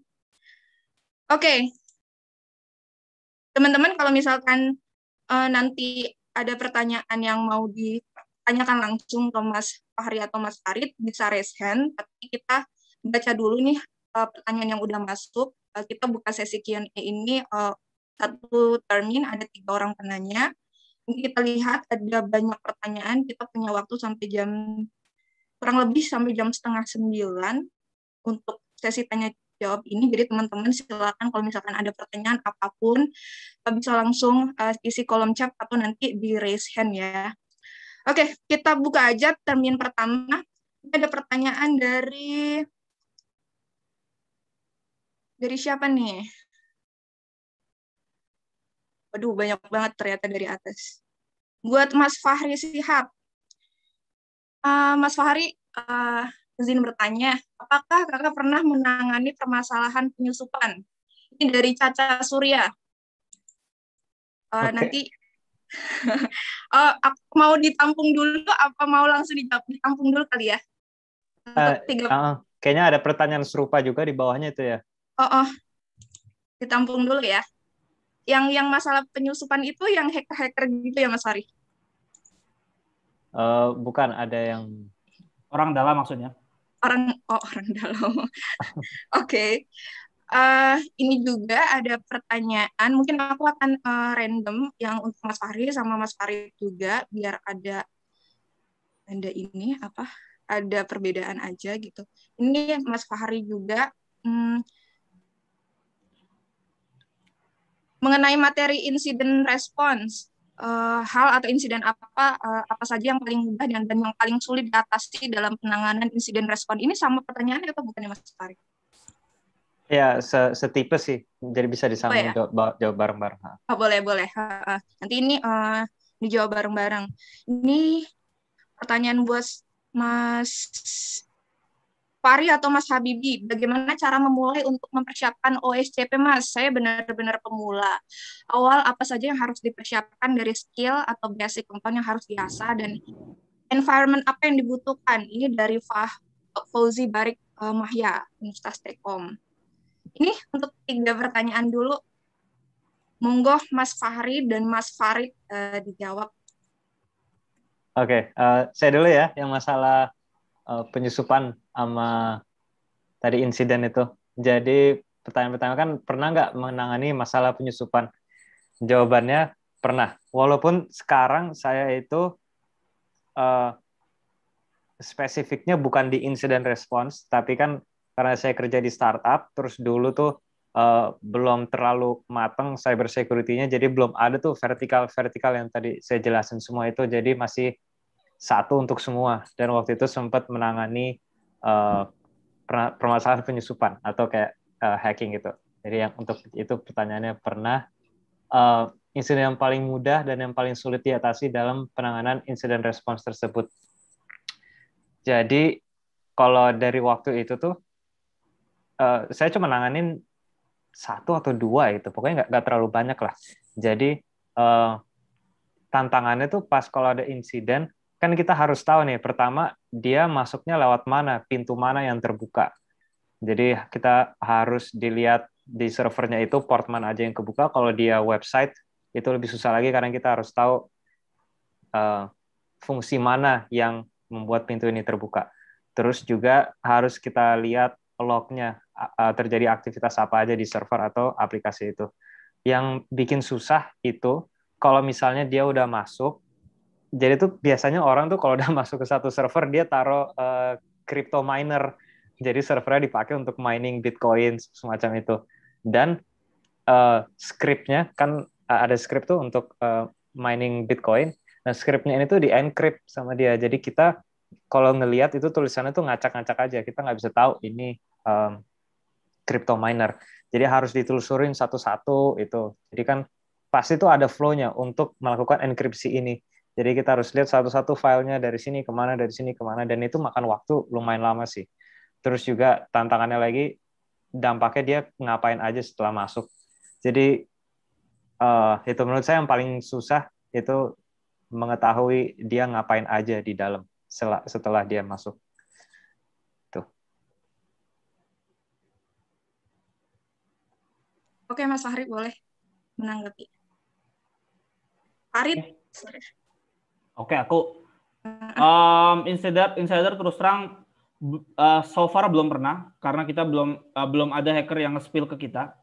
Oke. Okay. Teman-teman kalau misalkan uh, nanti ada pertanyaan yang mau ditanyakan langsung ke Mas Fahri atau Mas Farid bisa raise hand, tapi kita baca dulu nih uh, pertanyaan yang udah masuk. Uh, kita buka sesi Q&A ini uh, satu termin ada tiga orang penanya kita lihat ada banyak pertanyaan. Kita punya waktu sampai jam kurang lebih sampai jam setengah sembilan untuk sesi tanya jawab ini. Jadi teman-teman silakan kalau misalkan ada pertanyaan apapun bisa langsung eh, isi kolom chat atau nanti di raise hand ya. Oke, kita buka aja termin pertama. Ada pertanyaan dari dari siapa nih? aduh banyak banget ternyata dari atas. Buat Mas Fahri Sihab. Uh, Mas Fahri, uh, izin bertanya, apakah kakak pernah menangani permasalahan penyusupan? Ini dari Caca Surya. Uh, eh, okay. Nanti uh, [LAUGHS] aku mau ditampung dulu, apa mau langsung dijawab? Ditampung dulu kali ya. Uh, tiga... uh, kayaknya ada pertanyaan serupa juga di bawahnya itu ya. Oh, oh. ditampung dulu ya yang yang masalah penyusupan itu yang hacker-hacker gitu ya Mas Fari? Uh, eh, bukan ada yang orang dalam maksudnya. Orang oh orang dalam. [LAUGHS] Oke. okay. Uh, eh, ini juga ada pertanyaan, mungkin aku akan uh, random yang untuk Mas Fahri sama Mas Fahri juga, biar ada ada ini apa, ada perbedaan aja gitu. Ini Mas Fahri juga, hmm, mengenai materi insiden respons uh, hal atau insiden apa uh, apa saja yang paling mudah dan, dan yang paling sulit diatasi dalam penanganan insiden respon ini sama pertanyaannya atau bukan Mas Fari? Ya, setipe sih. Jadi bisa disamain oh, ya? jawab bareng-bareng. Oh, boleh, boleh. nanti ini uh, dijawab bareng-bareng. Ini pertanyaan buat Mas Pari atau Mas Habibi, bagaimana cara memulai untuk mempersiapkan OSCP Mas? Saya benar-benar pemula. Awal apa saja yang harus dipersiapkan dari skill atau basic content yang harus diasah dan environment apa yang dibutuhkan? Ini dari Fah Fauzi Barik uh, Mahya, Universitas Tekom. Ini untuk tiga pertanyaan dulu. Monggo Mas Fahri dan Mas Farid uh, dijawab. Oke, okay, uh, eh, saya dulu ya yang masalah uh, penyusupan sama tadi insiden itu. Jadi pertanyaan pertama kan pernah nggak menangani masalah penyusupan? Jawabannya pernah. Walaupun sekarang saya itu uh, spesifiknya bukan di insiden respons, tapi kan karena saya kerja di startup, terus dulu tuh uh, belum terlalu matang cyber security-nya, jadi belum ada tuh vertikal-vertikal yang tadi saya jelasin semua itu, jadi masih satu untuk semua. Dan waktu itu sempat menangani Eh, permasalahan penyusupan atau kayak uh, hacking gitu. Jadi yang untuk itu pertanyaannya pernah uh, insiden yang paling mudah dan yang paling sulit diatasi dalam penanganan insiden respons tersebut. Jadi kalau dari waktu itu tuh uh, saya cuma nanganin satu atau dua itu pokoknya nggak, nggak terlalu banyak lah. Jadi uh, tantangannya tuh pas kalau ada insiden kan kita harus tahu nih pertama dia masuknya lewat mana pintu mana yang terbuka jadi kita harus dilihat di servernya itu port mana aja yang kebuka kalau dia website itu lebih susah lagi karena kita harus tahu uh, fungsi mana yang membuat pintu ini terbuka terus juga harus kita lihat lognya uh, terjadi aktivitas apa aja di server atau aplikasi itu yang bikin susah itu kalau misalnya dia udah masuk jadi tuh biasanya orang tuh kalau udah [LAUGHS] masuk ke satu server dia taruh uh, crypto miner jadi servernya dipakai untuk mining bitcoin semacam itu dan uh, scriptnya kan eh, ada script tuh untuk uh, mining bitcoin nah scriptnya ini tuh di encrypt sama dia jadi kita kalau ngelihat itu tulisannya tuh ngacak-ngacak aja kita nggak bisa tahu ini um, crypto miner jadi harus ditelusurin satu-satu itu jadi kan pasti itu ada flow-nya untuk melakukan enkripsi ini jadi kita harus lihat satu-satu filenya dari sini kemana, dari sini kemana, dan itu makan waktu lumayan lama sih. Terus juga tantangannya lagi, dampaknya dia ngapain aja setelah masuk. Jadi uh, itu menurut saya yang paling susah itu mengetahui dia ngapain aja di dalam setelah dia masuk. Tuh. Oke, Mas Fahri boleh menanggapi. Farid, Oke, okay, aku ah, ah. um, insider insider terus terang uh, so far belum pernah karena kita belum uh, belum ada hacker yang nge-spill ke kita.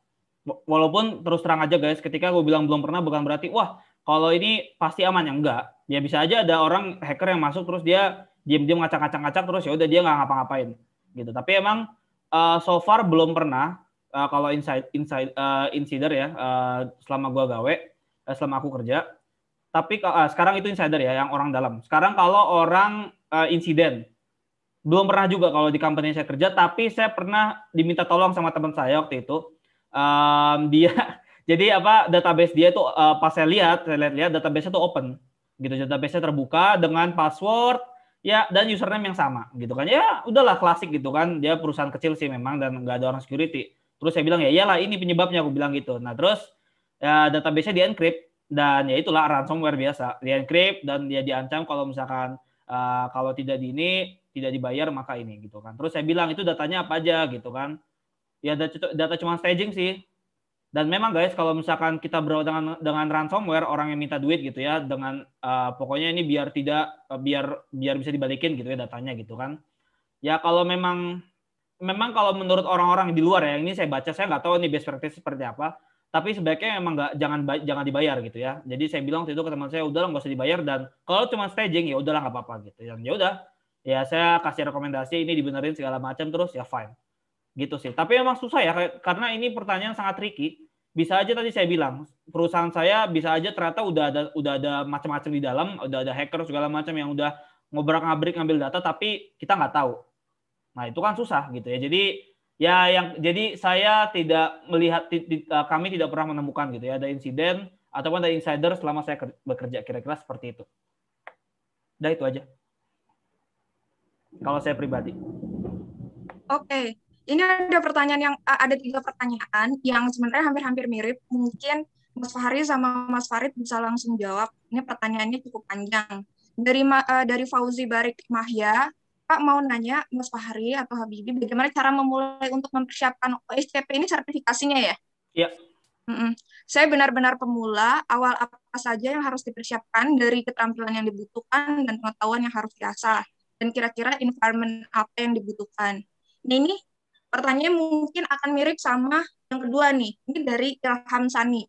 Walaupun terus terang aja guys, ketika gue bilang belum pernah bukan berarti wah kalau ini pasti aman ya enggak. Ya bisa aja ada orang hacker yang masuk terus dia diam-diam ngacak-ngacak-ngacak terus ya udah dia nggak ngapa-ngapain gitu. Tapi emang uh, so far belum pernah uh, kalau inside inside uh, insider ya uh, selama gue gawe uh, selama aku kerja tapi uh, sekarang itu insider ya, yang orang dalam. Sekarang kalau orang uh, insiden, belum pernah juga kalau di company saya kerja, tapi saya pernah diminta tolong sama teman saya waktu itu. Um, [LAUGHS] dia jadi apa database dia itu uh, eh, pas saya lihat, saya lihat-lihat database itu open gitu, database terbuka dengan password ya dan username yang sama gitu kan ya udahlah klasik gitu kan dia perusahaan kecil sih memang dan nggak ada orang security terus saya bilang ya iyalah ini penyebabnya aku bilang gitu nah terus ya, database-nya di encrypt dan ya itulah ransomware biasa di encrypt dan dia diancam kalau misalkan uh, kalau tidak di ini tidak dibayar maka ini gitu kan terus saya bilang itu datanya apa aja gitu kan ya data, data cuma staging sih dan memang guys kalau misalkan kita berawal dengan dengan ransomware orang yang minta duit gitu ya dengan uh, pokoknya ini biar tidak uh, biar biar bisa dibalikin gitu ya datanya gitu kan ya kalau memang memang kalau menurut orang-orang di luar ya ini saya baca saya nggak tahu ini best practice seperti apa tapi sebaiknya emang nggak jangan jangan dibayar gitu ya jadi saya bilang waktu itu ke teman saya udah lah nggak usah dibayar dan kalau cuma staging ya udahlah nggak apa-apa gitu dan ya udah ya saya kasih rekomendasi ini dibenerin segala macam terus ya fine gitu sih tapi emang susah ya karena ini pertanyaan sangat tricky bisa aja tadi saya bilang perusahaan saya bisa aja ternyata udah ada udah ada macam-macam di dalam udah ada hacker segala macam yang udah ngobrak ngabrik ngambil data tapi kita nggak tahu nah itu kan susah gitu ya jadi ya yang jadi saya tidak melihat eh, kami tidak pernah menemukan gitu ya ada insiden ataupun ada insider selama saya bekerja kira-kira seperti itu. Udah itu aja. Kalau saya pribadi. Oke. Ini ada pertanyaan yang eh, ada tiga pertanyaan yang sebenarnya hampir-hampir mirip. Mungkin Mas Fahri sama Mas Farid bisa langsung jawab. Ini pertanyaannya cukup panjang. Dari eh, dari Fauzi Barik Mahya, Pak mau nanya Mas Fahri atau Habibi, bagaimana cara memulai untuk mempersiapkan OSCP ini sertifikasinya ya? Iya. Mm -mm. Saya benar-benar pemula, awal apa saja yang harus dipersiapkan dari keterampilan yang dibutuhkan dan pengetahuan yang harus diasah, dan kira-kira environment apa yang dibutuhkan. Nah ini pertanyaan mungkin akan mirip sama yang kedua nih, ini dari Ilham Sani.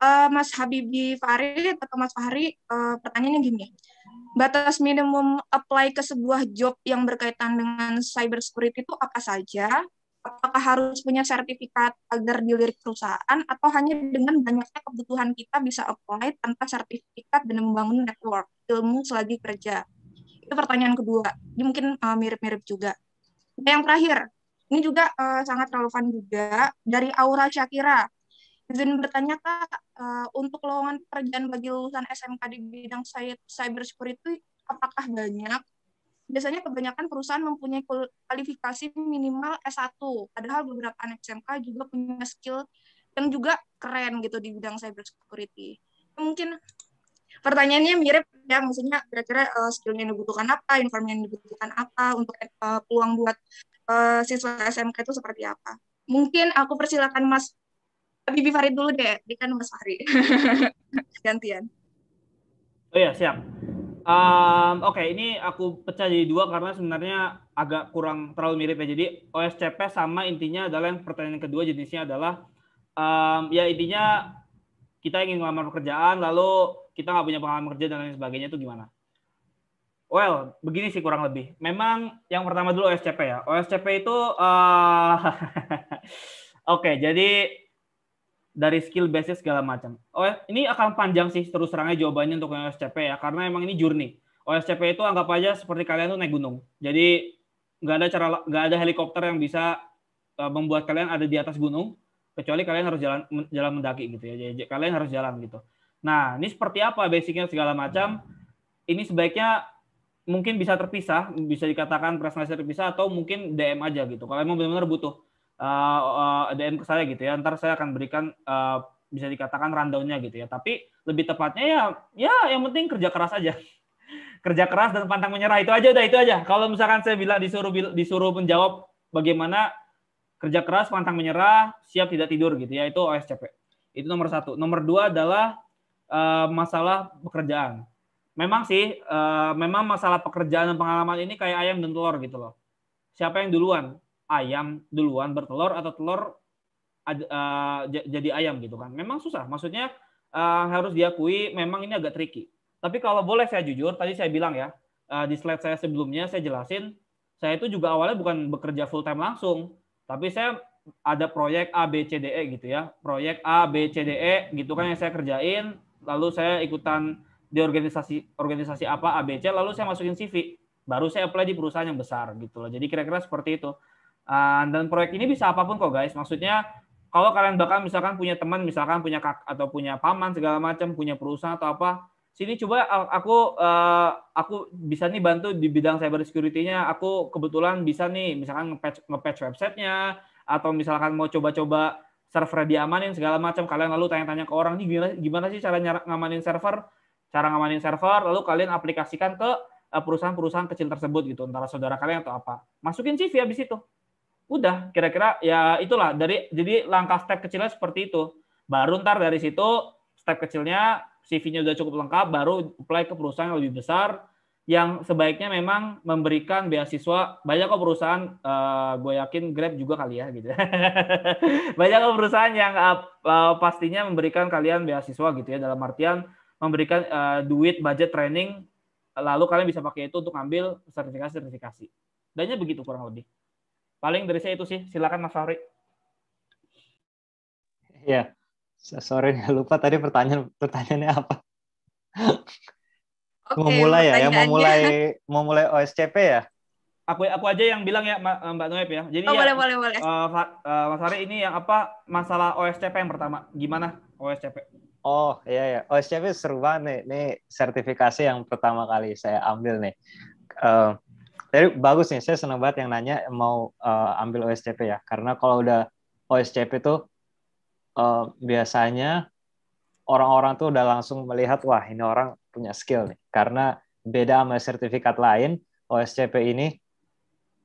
Eh, Mas Habibie Fahri atau Mas Fahri, uh, pertanyaannya gini, batas minimum apply ke sebuah job yang berkaitan dengan cyber security itu apa saja? Apakah harus punya sertifikat agar dilirik perusahaan atau hanya dengan banyaknya kebutuhan kita bisa apply tanpa sertifikat dan membangun network ilmu selagi kerja? Itu pertanyaan kedua. Ini mungkin mirip eh, mirip-mirip juga. Nah yang terakhir, ini juga uh, sangat relevan juga dari Aura Syakira Izin bertanya Kak, eh, untuk lowongan pekerjaan bagi lulusan SMK di bidang cyber security apakah banyak? Biasanya kebanyakan perusahaan mempunyai kualifikasi minimal S1, padahal beberapa anak SMK juga punya skill yang juga keren gitu di bidang cyber security. Mungkin pertanyaannya mirip ya, maksudnya kira-kira uh, skill yang dibutuhkan apa, informasi yang dibutuhkan apa untuk eh, peluang buat siswa SMK itu seperti apa? Mungkin aku persilakan Mas Bibi Farid dulu deh, ini kan Mas Fahri. [LAUGHS] Gantian. Oh iya, siap. Um, Oke, okay, ini aku pecah jadi dua karena sebenarnya agak kurang terlalu mirip ya. Jadi OSCP sama intinya adalah yang pertanyaan kedua jenisnya adalah um, ya intinya kita ingin ngelamar pekerjaan lalu kita nggak punya pengalaman kerja dan lain sebagainya itu gimana? Well, begini sih kurang lebih. Memang yang pertama dulu OSCP ya. OSCP itu uh, [LAUGHS] Oke, okay, jadi dari skill basis segala macam. Oh, ya, ini akan panjang sih terus terangnya jawabannya untuk OSCP ya, karena emang ini journey. OSCP itu anggap aja seperti kalian tuh naik gunung. Jadi nggak ada cara nggak ada helikopter yang bisa eh, membuat kalian ada di atas gunung kecuali kalian harus jalan jalan mendaki gitu ya. Jadi kalian harus jalan gitu. Nah, ini seperti apa basicnya segala macam. Ini sebaiknya mungkin bisa terpisah, bisa dikatakan presentasi terpisah atau mungkin DM aja gitu. Kalau emang benar-benar butuh uh, eh, uh, eh, DM ke saya gitu ya. Ntar saya akan berikan uh, bisa dikatakan rundownnya gitu ya. Tapi lebih tepatnya ya ya yang penting kerja keras aja. [LAUGHS] kerja keras dan pantang menyerah itu aja udah itu aja. Kalau misalkan saya bilang disuruh disuruh menjawab bagaimana kerja keras, pantang menyerah, siap tidak tidur gitu ya. Itu OSCP. Itu nomor satu. Nomor dua adalah uh, masalah pekerjaan. Memang sih, uh, memang masalah pekerjaan dan pengalaman ini kayak ayam dan telur gitu loh. Siapa yang duluan? ayam duluan bertelur atau telur eh, jadi ayam gitu kan. Memang susah. Maksudnya eh, harus diakui memang ini agak tricky. Tapi kalau boleh saya jujur, tadi saya bilang ya, eh, di slide saya sebelumnya saya jelasin, saya itu juga awalnya bukan bekerja full time langsung, tapi saya ada proyek A B C D E gitu ya. Proyek A B C D E gitu kan yang saya kerjain, lalu saya ikutan di organisasi organisasi apa A B C. lalu saya masukin CV baru saya apply di perusahaan yang besar gitu loh. Jadi kira-kira seperti itu. Ah, dan proyek ini bisa apapun kok guys. Maksudnya kalau kalian bahkan misalkan punya teman, misalkan punya kak atau punya paman segala macam, punya perusahaan atau apa, sini coba aku uh, aku bisa nih bantu di bidang cyber security-nya. Aku kebetulan bisa nih misalkan ngepatch ngepatch websitenya atau misalkan mau coba-coba server diamanin segala macam. Kalian lalu tanya-tanya ke orang nih gimana, gimana sih cara ngamanin server, cara ngamanin server, lalu kalian aplikasikan ke eh, perusahaan-perusahaan kecil tersebut gitu antara saudara kalian atau apa. Masukin CV habis itu udah kira-kira ya itulah dari jadi langkah step kecilnya seperti itu baru ntar dari situ step kecilnya CV-nya udah cukup lengkap baru apply ke perusahaan yang lebih besar yang sebaiknya memang memberikan beasiswa banyak kok perusahaan uh, eh, gue yakin Grab juga kali ya gitu [LAUGHS] banyak kok perusahaan yang uh, uh, pastinya memberikan kalian beasiswa gitu ya dalam artian memberikan uh, duit budget training lalu kalian bisa pakai itu untuk ambil sertifikasi sertifikasi dannya begitu kurang lebih Paling dari saya itu sih. Silakan Mas Fahri. Ya, Yeah. Sorry, [LAUGHS] lupa tadi pertanyaan pertanyaannya apa. okay, mau mulai ya, ya, mau mulai mau mulai OSCP ya? Aku aku aja yang bilang ya Mbak Noep ya. Jadi oh, ya, boleh boleh boleh. Eh, eh, Mas Fahri ini yang apa masalah OSCP yang pertama? Gimana OSCP? Oh iya ya, OSCP seru banget nih. Ini sertifikasi yang pertama kali saya ambil nih. Uh, tapi bagus nih, saya senang banget yang nanya mau uh, ambil OSCP ya. Karena kalau udah OSCP itu uh, eh, biasanya orang-orang tuh udah langsung melihat, wah ini orang punya skill nih. Karena beda sama sertifikat lain, OSCP ini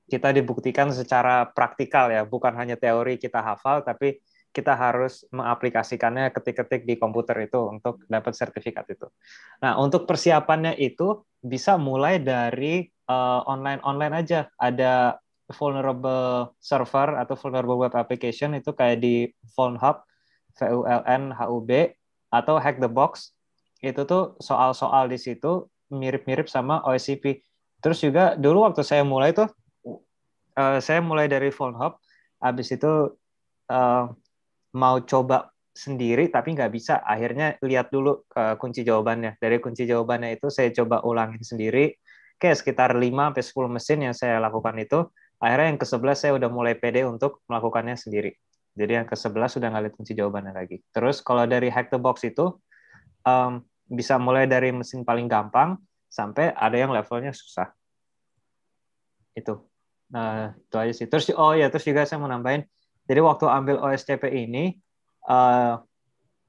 kita dibuktikan secara praktikal ya, bukan hanya teori kita hafal, tapi kita harus mengaplikasikannya ketik-ketik di komputer itu untuk dapat sertifikat itu. Nah, untuk persiapannya itu bisa mulai dari uh, online online aja ada vulnerable server atau vulnerable web application itu kayak di hub VulnHub, B atau Hack the Box. Itu tuh soal-soal di situ mirip-mirip sama OSCP. Terus juga dulu waktu saya mulai tuh uh, saya mulai dari hub habis itu uh, mau coba sendiri tapi nggak bisa akhirnya lihat dulu ke eh, kunci jawabannya dari kunci jawabannya itu saya coba ulangin sendiri kayak sekitar 5 sampai 10 mesin yang saya lakukan itu akhirnya yang ke-11 saya udah mulai pede untuk melakukannya sendiri jadi yang ke-11 sudah nggak lihat kunci jawabannya lagi terus kalau dari hack the box itu um, bisa mulai dari mesin paling gampang sampai ada yang levelnya susah itu nah itu aja sih terus oh ya terus juga saya mau nambahin jadi waktu ambil OSCP ini uh,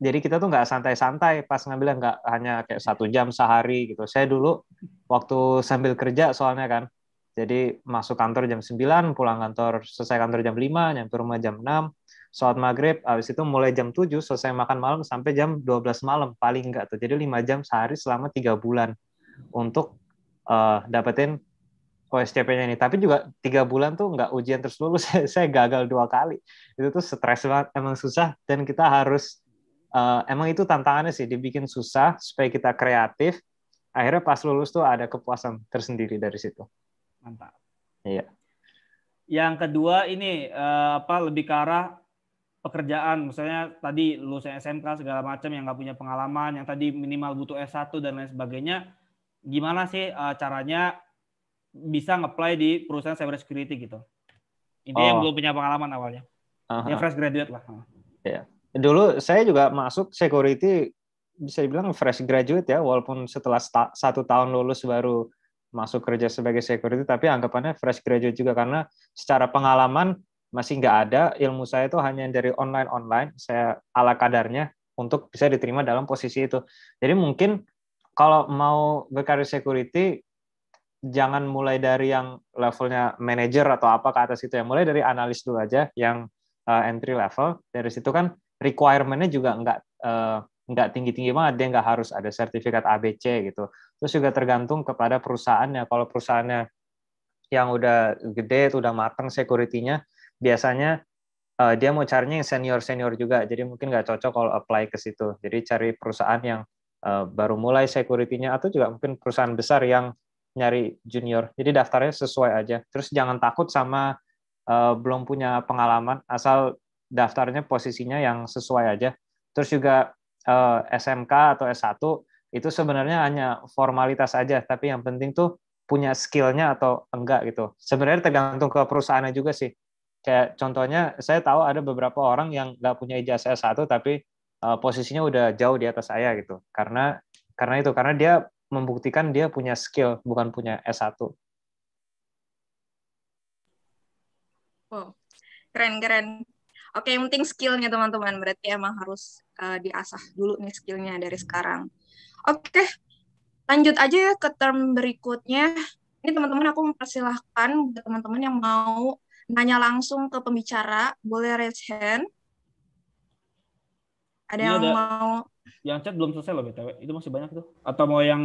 jadi kita tuh nggak santai-santai pas ngambilnya nggak hanya kayak satu jam sehari gitu. Saya dulu waktu sambil kerja soalnya kan, jadi masuk kantor jam 9, pulang kantor selesai kantor jam 5, nyampe rumah jam 6, sholat maghrib, habis itu mulai jam 7, selesai makan malam sampai jam 12 malam paling nggak tuh. Jadi 5 jam sehari selama tiga bulan untuk uh, dapetin OSCP-nya ini. Tapi juga tiga bulan tuh nggak ujian terus lulus, [LAUGHS] saya gagal dua kali. Itu tuh stres banget, emang susah. Dan kita harus, uh, emang itu tantangannya sih, dibikin susah supaya kita kreatif. Akhirnya pas lulus tuh ada kepuasan tersendiri dari situ. Mantap. Iya. Yang kedua ini uh, apa lebih ke arah pekerjaan, misalnya tadi lulus SMK segala macam yang nggak punya pengalaman, yang tadi minimal butuh S1 dan lain sebagainya, gimana sih uh, caranya bisa ngeplay di perusahaan cyber security gitu. Ini oh. yang belum punya pengalaman awalnya. Uh-huh. Yang fresh graduate lah. Ya. Dulu saya juga masuk security bisa dibilang fresh graduate ya, walaupun setelah satu tahun lulus baru masuk kerja sebagai security, tapi anggapannya fresh graduate juga karena secara pengalaman masih nggak ada. Ilmu saya itu hanya dari online-online, saya ala kadarnya untuk bisa diterima dalam posisi itu. Jadi mungkin kalau mau berkarir security jangan mulai dari yang levelnya manager atau apa ke atas itu ya mulai dari analis dulu aja yang uh, entry level dari situ kan requirementnya juga nggak uh, nggak tinggi tinggi banget dia nggak harus ada sertifikat ABC gitu terus juga tergantung kepada perusahaannya kalau perusahaannya yang udah gede udah matang security-nya biasanya uh, dia mau carinya yang senior senior juga jadi mungkin nggak cocok kalau apply ke situ jadi cari perusahaan yang uh, baru mulai security-nya atau juga mungkin perusahaan besar yang nyari junior. Jadi daftarnya sesuai aja. Terus jangan takut sama uh, belum punya pengalaman, asal daftarnya posisinya yang sesuai aja. Terus juga uh, eh, SMK atau S1 itu sebenarnya hanya formalitas aja, tapi yang penting tuh punya skillnya atau enggak gitu. Sebenarnya tergantung ke perusahaannya juga sih. Kayak contohnya, saya tahu ada beberapa orang yang nggak punya ijazah S1 tapi uh, posisinya udah jauh di atas saya gitu. Karena karena itu karena dia membuktikan dia punya skill, bukan punya S1. Wow, keren-keren. Oke, yang penting skillnya teman-teman. Berarti emang harus uh, diasah dulu nih skillnya dari sekarang. Oke, lanjut aja ya ke term berikutnya. Ini teman-teman aku mempersilahkan teman-teman yang mau nanya langsung ke pembicara, boleh raise hand. Ada iya, yang ada. mau yang chat belum selesai loh BTW. Itu masih banyak tuh. Atau mau yang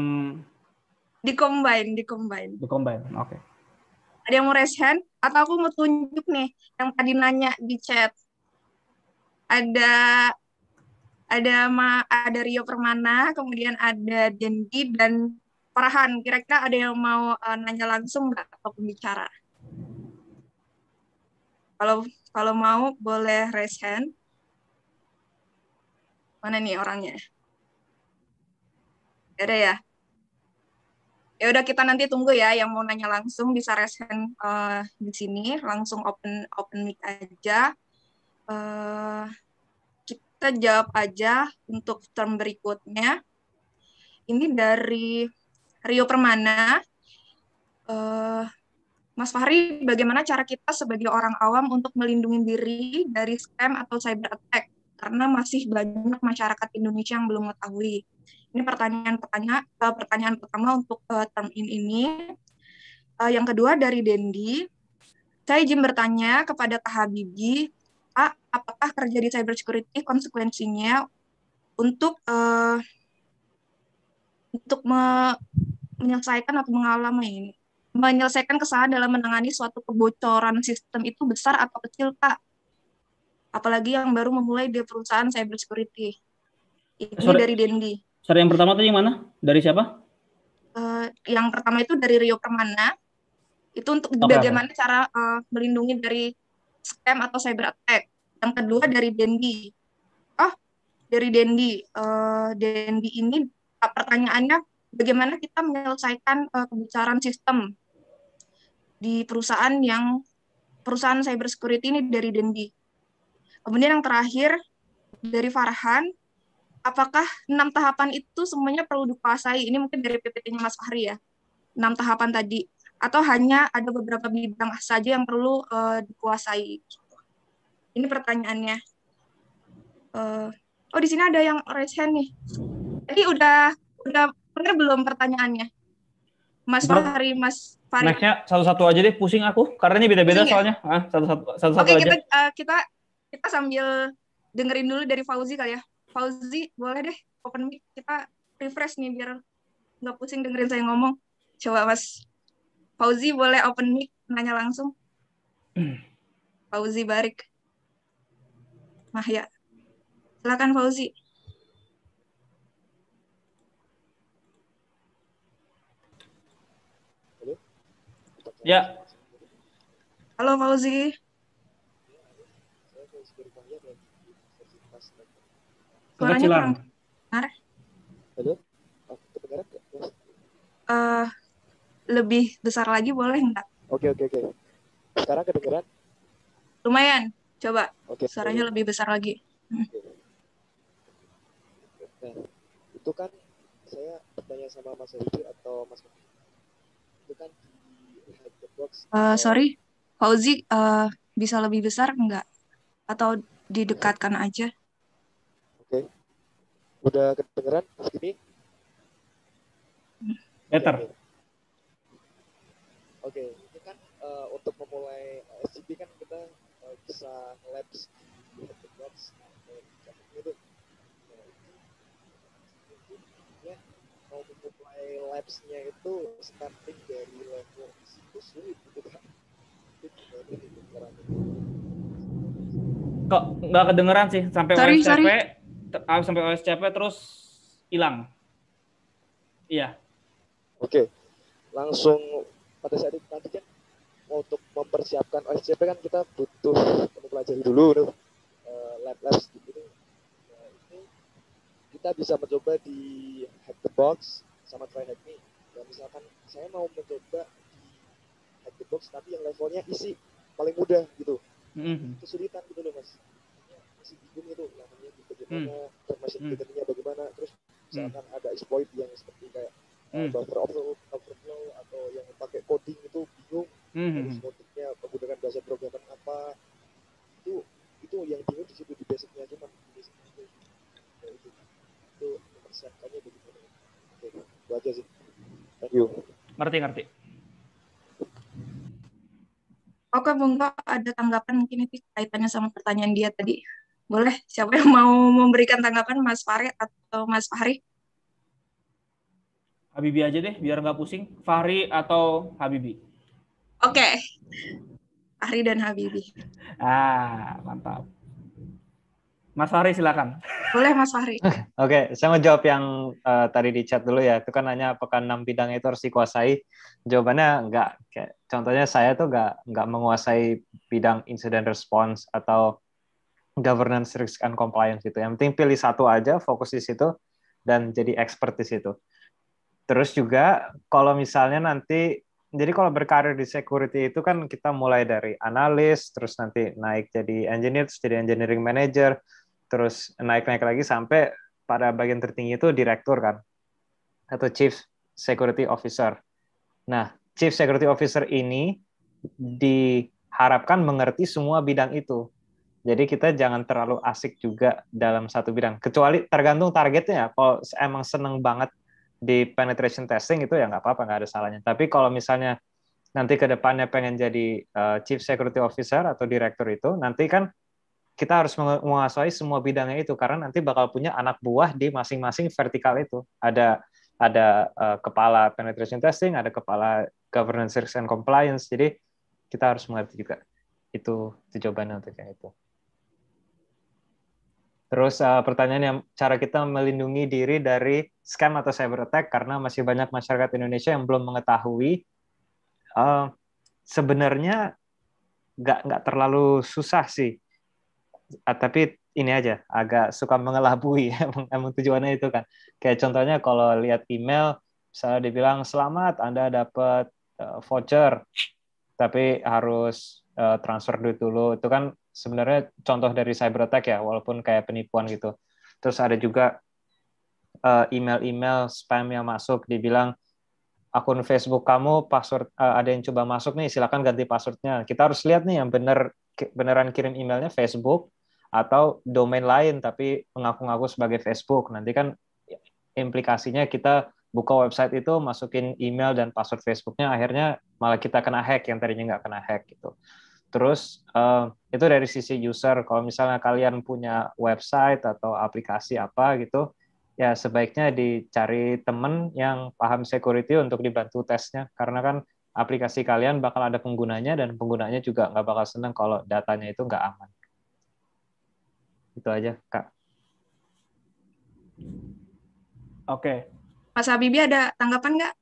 di combine, di combine. Di combine. Oke. Okay. Ada yang mau raise hand atau aku mau tunjuk nih yang tadi nanya di chat. Ada ada Ma, ada Rio Permana, kemudian ada Dendi dan Farhan. Kira-kira ada yang mau uh, nanya langsung nggak atau pembicara? Kalau kalau mau boleh raise hand. Mana nih orangnya? Ada ya, ya? Ya udah kita nanti tunggu ya yang mau nanya langsung bisa resen uh, eh, di sini, langsung open open mic aja. Uh, kita jawab aja untuk term berikutnya. Ini dari Rio Permana. Uh, Mas Fahri, bagaimana cara kita sebagai orang awam untuk melindungi diri dari scam atau cyber attack? karena masih banyak masyarakat Indonesia yang belum mengetahui. Ini pertanyaan pertanyaan eh, pertanyaan pertama untuk uh, eh, term in ini. Uh, yang kedua dari Dendi, saya izin bertanya kepada Kak Habibi, Pak, apakah kerja di cybersecurity konsekuensinya untuk uh, untuk me menyelesaikan atau mengalami ini? Menyelesaikan kesalahan dalam menangani suatu kebocoran sistem itu besar atau kecil, Kak? apalagi yang baru memulai di perusahaan cyber security. Ini sorry, dari Dendi. Sorry, yang pertama itu yang mana? Dari siapa? Uh, yang pertama itu dari Rio Permana. Itu untuk okay. bagaimana cara uh, melindungi dari scam atau cyber attack. Yang kedua dari Dendi. Oh, dari Dendi. Uh, Dendi ini pertanyaannya bagaimana kita menyelesaikan uh, eh, kebocoran sistem di perusahaan yang perusahaan cyber security ini dari Dendi Kemudian yang terakhir dari Farhan, apakah enam tahapan itu semuanya perlu dikuasai? Ini mungkin dari PPT-nya Mas Fahri ya, enam tahapan tadi. Atau hanya ada beberapa bidang saja yang perlu uh, dikuasai? Ini pertanyaannya. Uh, oh di sini ada yang raise hand nih. Jadi udah udah benar belum pertanyaannya? Mas Bro, Fahri, Mas Fahri. Nextnya satu-satu aja deh, pusing aku. Karena ini beda-beda ya? soalnya. Ah, satu-satu, satu-satu Oke, aja. Eh, kita, uh, kita kita sambil dengerin dulu dari Fauzi kali ya. Fauzi, boleh deh open mic. Kita refresh nih biar nggak pusing dengerin saya ngomong. Coba Mas Fauzi boleh open mic, nanya langsung. [CLEARS THROAT] Fauzi Barik. Mahya. Silakan Fauzi. Ya. Halo Fauzi. Suaranya kurang Uh, lebih besar lagi boleh enggak? Oke, oke, oke. Sekarang kedengeran? Lumayan. Coba. Oke. Suaranya okay. lebih besar lagi. Hmm. Okay. Nah, itu kan saya bertanya sama Mas Heri atau Mas Itu kan di box. Uh, eh, eh, sorry, Fauzi uh, bisa lebih besar enggak? Atau didekatkan aja? Oke. Okay. Udah kedengeran segini? Better. Oke, okay. ini kan uh, untuk memulai eh, SCP kan kita uh, bisa labs, labs itu, mau memulai labsnya itu starting dari level itu sulit gitu kan? Kok nggak kedengeran sih sampai sorry, WCP? Sorry habis ah, sampai OSCP terus hilang. Iya. Oke. Langsung pada saat itu nanti kan untuk mempersiapkan OSCP kan kita butuh mempelajari dulu uh, eh, lab lab gitu. Nah, ini kita bisa mencoba di hack the box sama try hack me. Ya, misalkan saya mau mencoba di hack the box tapi yang levelnya isi paling mudah gitu. Mm -hmm. Kesulitan gitu loh mas. Masih bingung itu. Nah, bagaimana hmm. informasi hmm. gatheringnya bagaimana terus hmm. misalkan hmm. ada exploit yang seperti kayak uh, hmm. buffer overflow, overflow atau yang pakai coding itu bingung hmm. terus hmm, hmm. codingnya menggunakan bahasa programan apa itu itu yang bingung di situ di basicnya cuman di basicnya itu ya, itu itu persiapannya bagaimana Oke, itu aja sih thank you ngerti ngerti Oke, Bung Kak, ada tanggapan mungkin itu kaitannya sama pertanyaan dia tadi. Boleh, siapa yang mau memberikan tanggapan Mas Fahri atau Mas Fahri? Habibi aja deh, biar nggak pusing. Fahri atau Habibi? Oke, okay. Fahri dan Habibi. Ah, mantap. Mas Fahri silakan. Boleh Mas Fahri. [LAUGHS] Oke, okay. saya mau jawab yang uh, tadi di chat dulu ya. Itu kan hanya apakah enam bidang itu harus dikuasai. Jawabannya enggak. Kayak, contohnya saya tuh enggak enggak menguasai bidang incident response atau governance risk and compliance itu Yang penting pilih satu aja, fokus di situ dan jadi expert di situ. Terus juga kalau misalnya nanti jadi kalau berkarir di security itu kan kita mulai dari analis, terus nanti naik jadi engineer, terus jadi engineering manager, terus naik-naik lagi sampai pada bagian tertinggi itu direktur kan atau chief security officer. Nah, chief security officer ini diharapkan mengerti semua bidang itu jadi kita jangan terlalu asik juga dalam satu bidang. Kecuali tergantung targetnya. Kalau emang seneng banget di penetration testing itu ya nggak apa-apa, nggak ada salahnya. Tapi kalau misalnya nanti ke depannya pengen jadi uh, chief security officer atau direktur itu, nanti kan kita harus menguasai semua bidangnya itu karena nanti bakal punya anak buah di masing-masing vertikal itu. Ada ada uh, kepala penetration testing, ada kepala governance and compliance. Jadi kita harus mengerti juga itu itu jawabannya untuk yang itu. Terus uh, eh, pertanyaannya cara kita melindungi diri dari scam atau cyber attack karena masih banyak masyarakat Indonesia yang belum mengetahui uh, sebenarnya nggak nggak terlalu susah sih. Uh, tapi ini aja agak suka mengelabui [LAUGHS] emang, emang tujuannya itu kan. Kayak contohnya kalau lihat email saya dibilang selamat Anda dapat uh, voucher tapi harus uh, transfer duit dulu itu kan sebenarnya contoh dari cyber attack ya walaupun kayak penipuan gitu terus ada juga eh, email-email spam yang masuk dibilang akun Facebook kamu password uh, ada yang coba masuk nih silakan ganti passwordnya kita harus lihat nih yang bener beneran kirim emailnya Facebook atau domain lain tapi mengaku-ngaku sebagai Facebook nanti kan implikasinya kita buka website itu masukin email dan password Facebooknya akhirnya malah kita kena hack yang tadinya nggak kena hack gitu Terus uh, itu dari sisi user. Kalau misalnya kalian punya website atau aplikasi apa gitu, ya sebaiknya dicari teman yang paham security untuk dibantu tesnya. Karena kan aplikasi kalian bakal ada penggunanya dan penggunanya juga nggak bakal seneng kalau datanya itu nggak aman. Itu aja, Kak. Oke. Okay. Mas Habibie ada tanggapan nggak?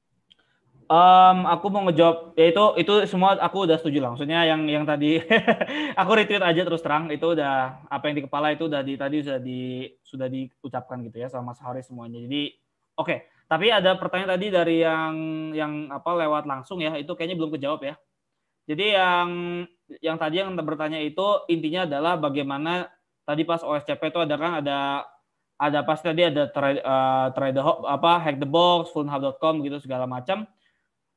Um, aku mau ngejawab ya itu itu semua aku udah setuju lah. Maksudnya yang yang tadi [LAUGHS] aku retweet aja terus terang itu udah apa yang di kepala itu udah di tadi sudah di sudah diucapkan gitu ya sama Mas semuanya. Jadi oke, okay. tapi ada pertanyaan tadi dari yang yang apa lewat langsung ya, itu kayaknya belum kejawab ya. Jadi yang yang tadi yang bertanya itu intinya adalah bagaimana tadi pas OSCP itu ada kan ada ada pasti tadi ada try uh, eh, trade the, apa hack the box, com gitu segala macam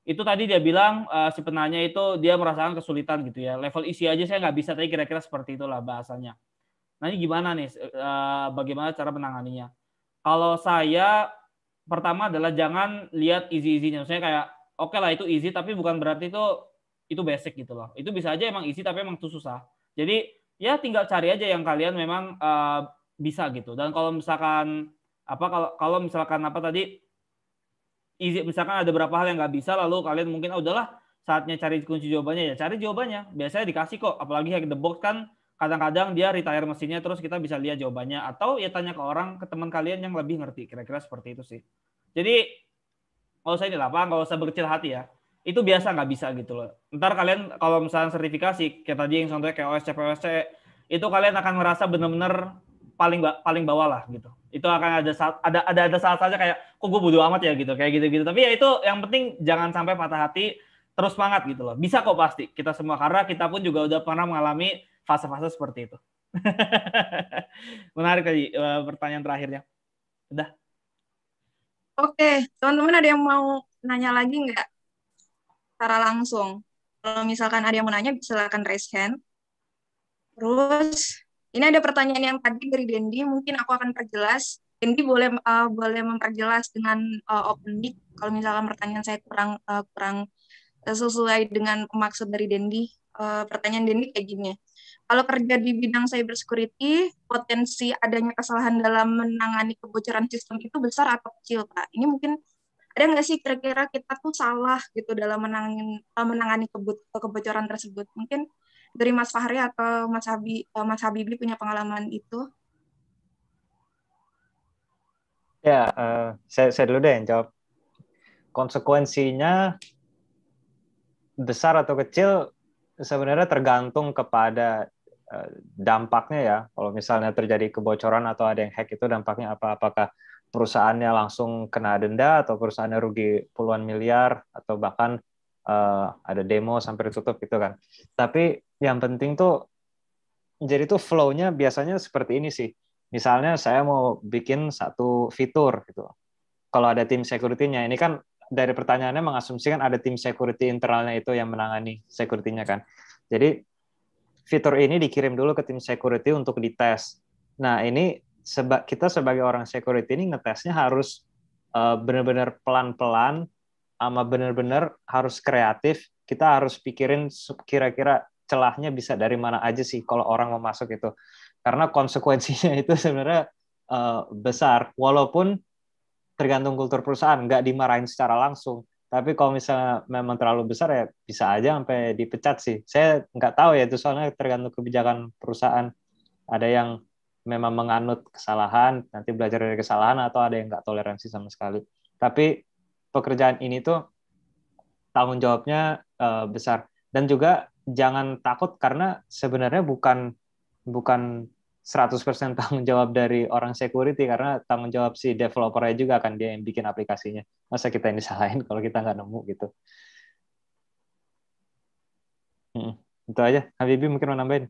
itu tadi dia bilang uh, si penanya itu dia merasakan kesulitan gitu ya level isi aja saya nggak bisa tapi kira-kira seperti itulah bahasanya nah ini gimana nih uh, bagaimana cara menanganinya kalau saya pertama adalah jangan lihat easy easynya saya kayak oke okay lah itu easy tapi bukan berarti itu itu basic gitu loh itu bisa aja emang easy tapi emang itu susah jadi ya tinggal cari aja yang kalian memang uh, bisa gitu dan kalau misalkan apa kalau kalau misalkan apa tadi izin misalkan ada berapa hal yang nggak bisa lalu kalian mungkin oh, udahlah saatnya cari kunci jawabannya ya cari jawabannya biasanya dikasih kok apalagi hack the box kan kadang-kadang dia retire mesinnya terus kita bisa lihat jawabannya atau ya tanya ke orang ke teman kalian yang lebih ngerti kira-kira seperti itu sih jadi nggak usah ini apa nggak usah berkecil hati ya itu biasa nggak bisa gitu loh ntar kalian kalau misalnya sertifikasi kayak tadi yang contohnya kayak OSC PWSC, itu kalian akan merasa benar-benar paling paling bawah lah gitu itu akan ada saat ada ada ada saat saja kayak kok gue bodo amat ya gitu kayak gitu gitu tapi ya itu yang penting jangan sampai patah hati terus semangat gitu loh bisa kok pasti kita semua karena kita pun juga udah pernah mengalami fase-fase seperti itu [LAUGHS] menarik tadi eh, pertanyaan terakhirnya udah oke teman-teman ada yang mau nanya lagi nggak secara langsung kalau misalkan ada yang mau nanya silakan raise hand terus ini ada pertanyaan yang tadi dari Dendi, mungkin aku akan perjelas. Dendi boleh uh, boleh memperjelas dengan uh, open mic kalau misalkan pertanyaan saya kurang uh, kurang sesuai dengan maksud dari Dendi. Uh, pertanyaan Dendi kayak gini. Kalau kerja di bidang cyber security, potensi adanya kesalahan dalam menangani kebocoran sistem itu besar atau kecil, Pak? Ini mungkin ada nggak sih kira-kira kita tuh salah gitu dalam menangani, menangani kebocoran tersebut? Mungkin dari Mas Fahri atau Mas Habi eh, Mas Habibie punya pengalaman itu? Ya, uh, saya, saya dulu deh yang jawab. Konsekuensinya besar atau kecil sebenarnya tergantung kepada eh, dampaknya ya. Kalau misalnya terjadi kebocoran atau ada yang hack itu dampaknya apa? Apakah perusahaannya langsung kena denda atau perusahaannya rugi puluhan miliar atau bahkan uh, ada demo sampai ditutup gitu kan. Tapi yang penting tuh jadi tuh flow-nya biasanya seperti ini sih. Misalnya saya mau bikin satu fitur gitu. Kalau ada tim security-nya, ini kan dari pertanyaannya mengasumsikan ada tim security internalnya itu yang menangani security-nya kan. Jadi fitur ini dikirim dulu ke tim security untuk dites. Nah, ini seba kita sebagai orang security ini ngetesnya harus uh, benar-benar pelan-pelan ama benar-benar harus kreatif kita harus pikirin kira-kira celahnya bisa dari mana aja sih kalau orang mau masuk itu karena konsekuensinya [LAUGHS] itu sebenarnya uh, besar walaupun tergantung kultur perusahaan nggak dimarahin secara langsung tapi kalau misalnya memang terlalu besar ya bisa aja sampai dipecat sih saya nggak tahu ya itu soalnya tergantung kebijakan perusahaan ada yang memang menganut kesalahan nanti belajar dari kesalahan atau ada yang nggak toleransi sama sekali tapi pekerjaan ini tuh tanggung jawabnya uh, besar dan juga jangan takut karena sebenarnya bukan bukan 100% [LAUGHS] tanggung jawab dari orang security karena tanggung jawab si developernya juga akan dia yang bikin aplikasinya. Masa kita ini salahin kalau kita nggak nemu gitu. Hmm, itu aja. Habibie mungkin mau nambahin.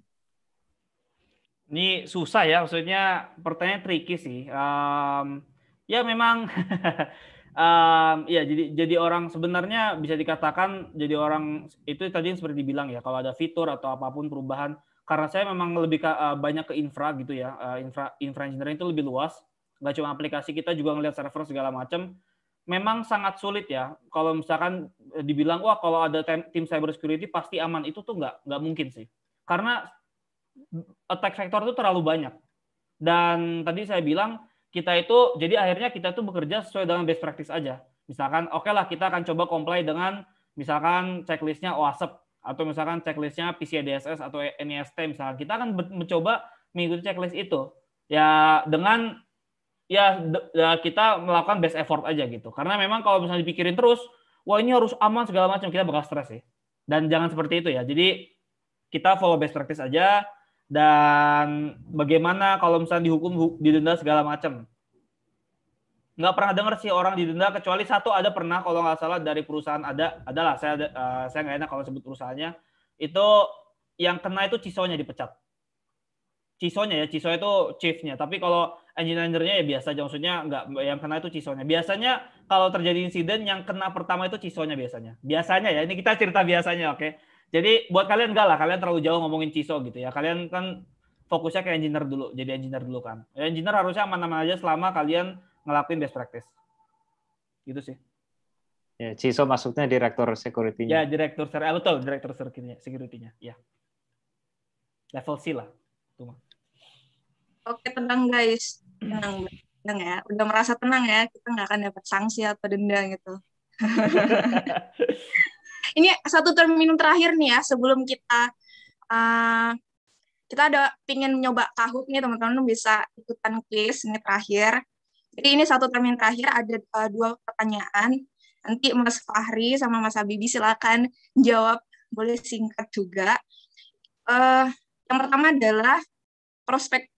Ini susah ya, maksudnya pertanyaan tricky sih. Um, ya memang [LAUGHS] um, ya jadi jadi orang sebenarnya bisa dikatakan jadi orang itu tadi seperti dibilang ya kalau ada fitur atau apapun perubahan karena saya memang lebih ke, uh, banyak ke infra gitu ya uh, infra infra engineering itu lebih luas nggak cuma aplikasi kita juga ngelihat server segala macam memang sangat sulit ya kalau misalkan eh, dibilang wah kalau ada tim, tim cyber security pasti aman itu tuh nggak nggak mungkin sih karena attack vector itu terlalu banyak dan tadi saya bilang kita itu jadi akhirnya kita tuh bekerja sesuai dengan best practice aja. Misalkan oke okay lah kita akan coba comply dengan misalkan checklistnya WhatsApp e atau misalkan checklistnya PCI-DSS atau NIST misalkan kita akan mencoba mengikuti checklist itu ya dengan ya, ya kita melakukan best effort aja gitu karena memang kalau misalnya dipikirin terus wah ini harus aman segala macam kita bakal stres sih dan jangan seperti itu ya jadi kita follow best practice aja dan bagaimana kalau misalnya dihukum didenda segala macam nggak pernah dengar sih orang didenda kecuali satu ada pernah kalau nggak salah dari perusahaan ada adalah saya ada, uh, saya nggak enak kalau sebut perusahaannya itu yang kena itu cisonya dipecat cisonya ya ciso itu chiefnya tapi kalau engineer-nya ya biasa aja maksudnya nggak yang kena itu cisonya biasanya kalau terjadi insiden yang kena pertama itu cisonya biasanya biasanya ya ini kita cerita biasanya oke okay? Jadi buat kalian enggak lah, kalian terlalu jauh ngomongin CISO gitu ya. Kalian kan fokusnya ke engineer dulu, jadi engineer dulu kan. Ya, engineer harusnya aman-aman aja selama kalian ngelakuin best practice. Gitu sih. Ya, CISO maksudnya direktur security-nya. Ya, direktur eh, betul, direktur security-nya. Ya. Level C lah. cuma. Oke, tenang guys. Tenang, tenang ya. Udah merasa tenang ya, kita nggak akan dapat sanksi atau denda gitu. [LAUGHS] ini satu terminum terakhir nih ya sebelum kita uh, kita ada pingin nyoba kahuk nih teman-teman bisa ikutan quiz ini terakhir. Jadi ini satu termin terakhir ada uh, dua pertanyaan. Nanti Mas Fahri sama Mas Habibi silakan jawab boleh singkat juga. Uh, yang pertama adalah prospek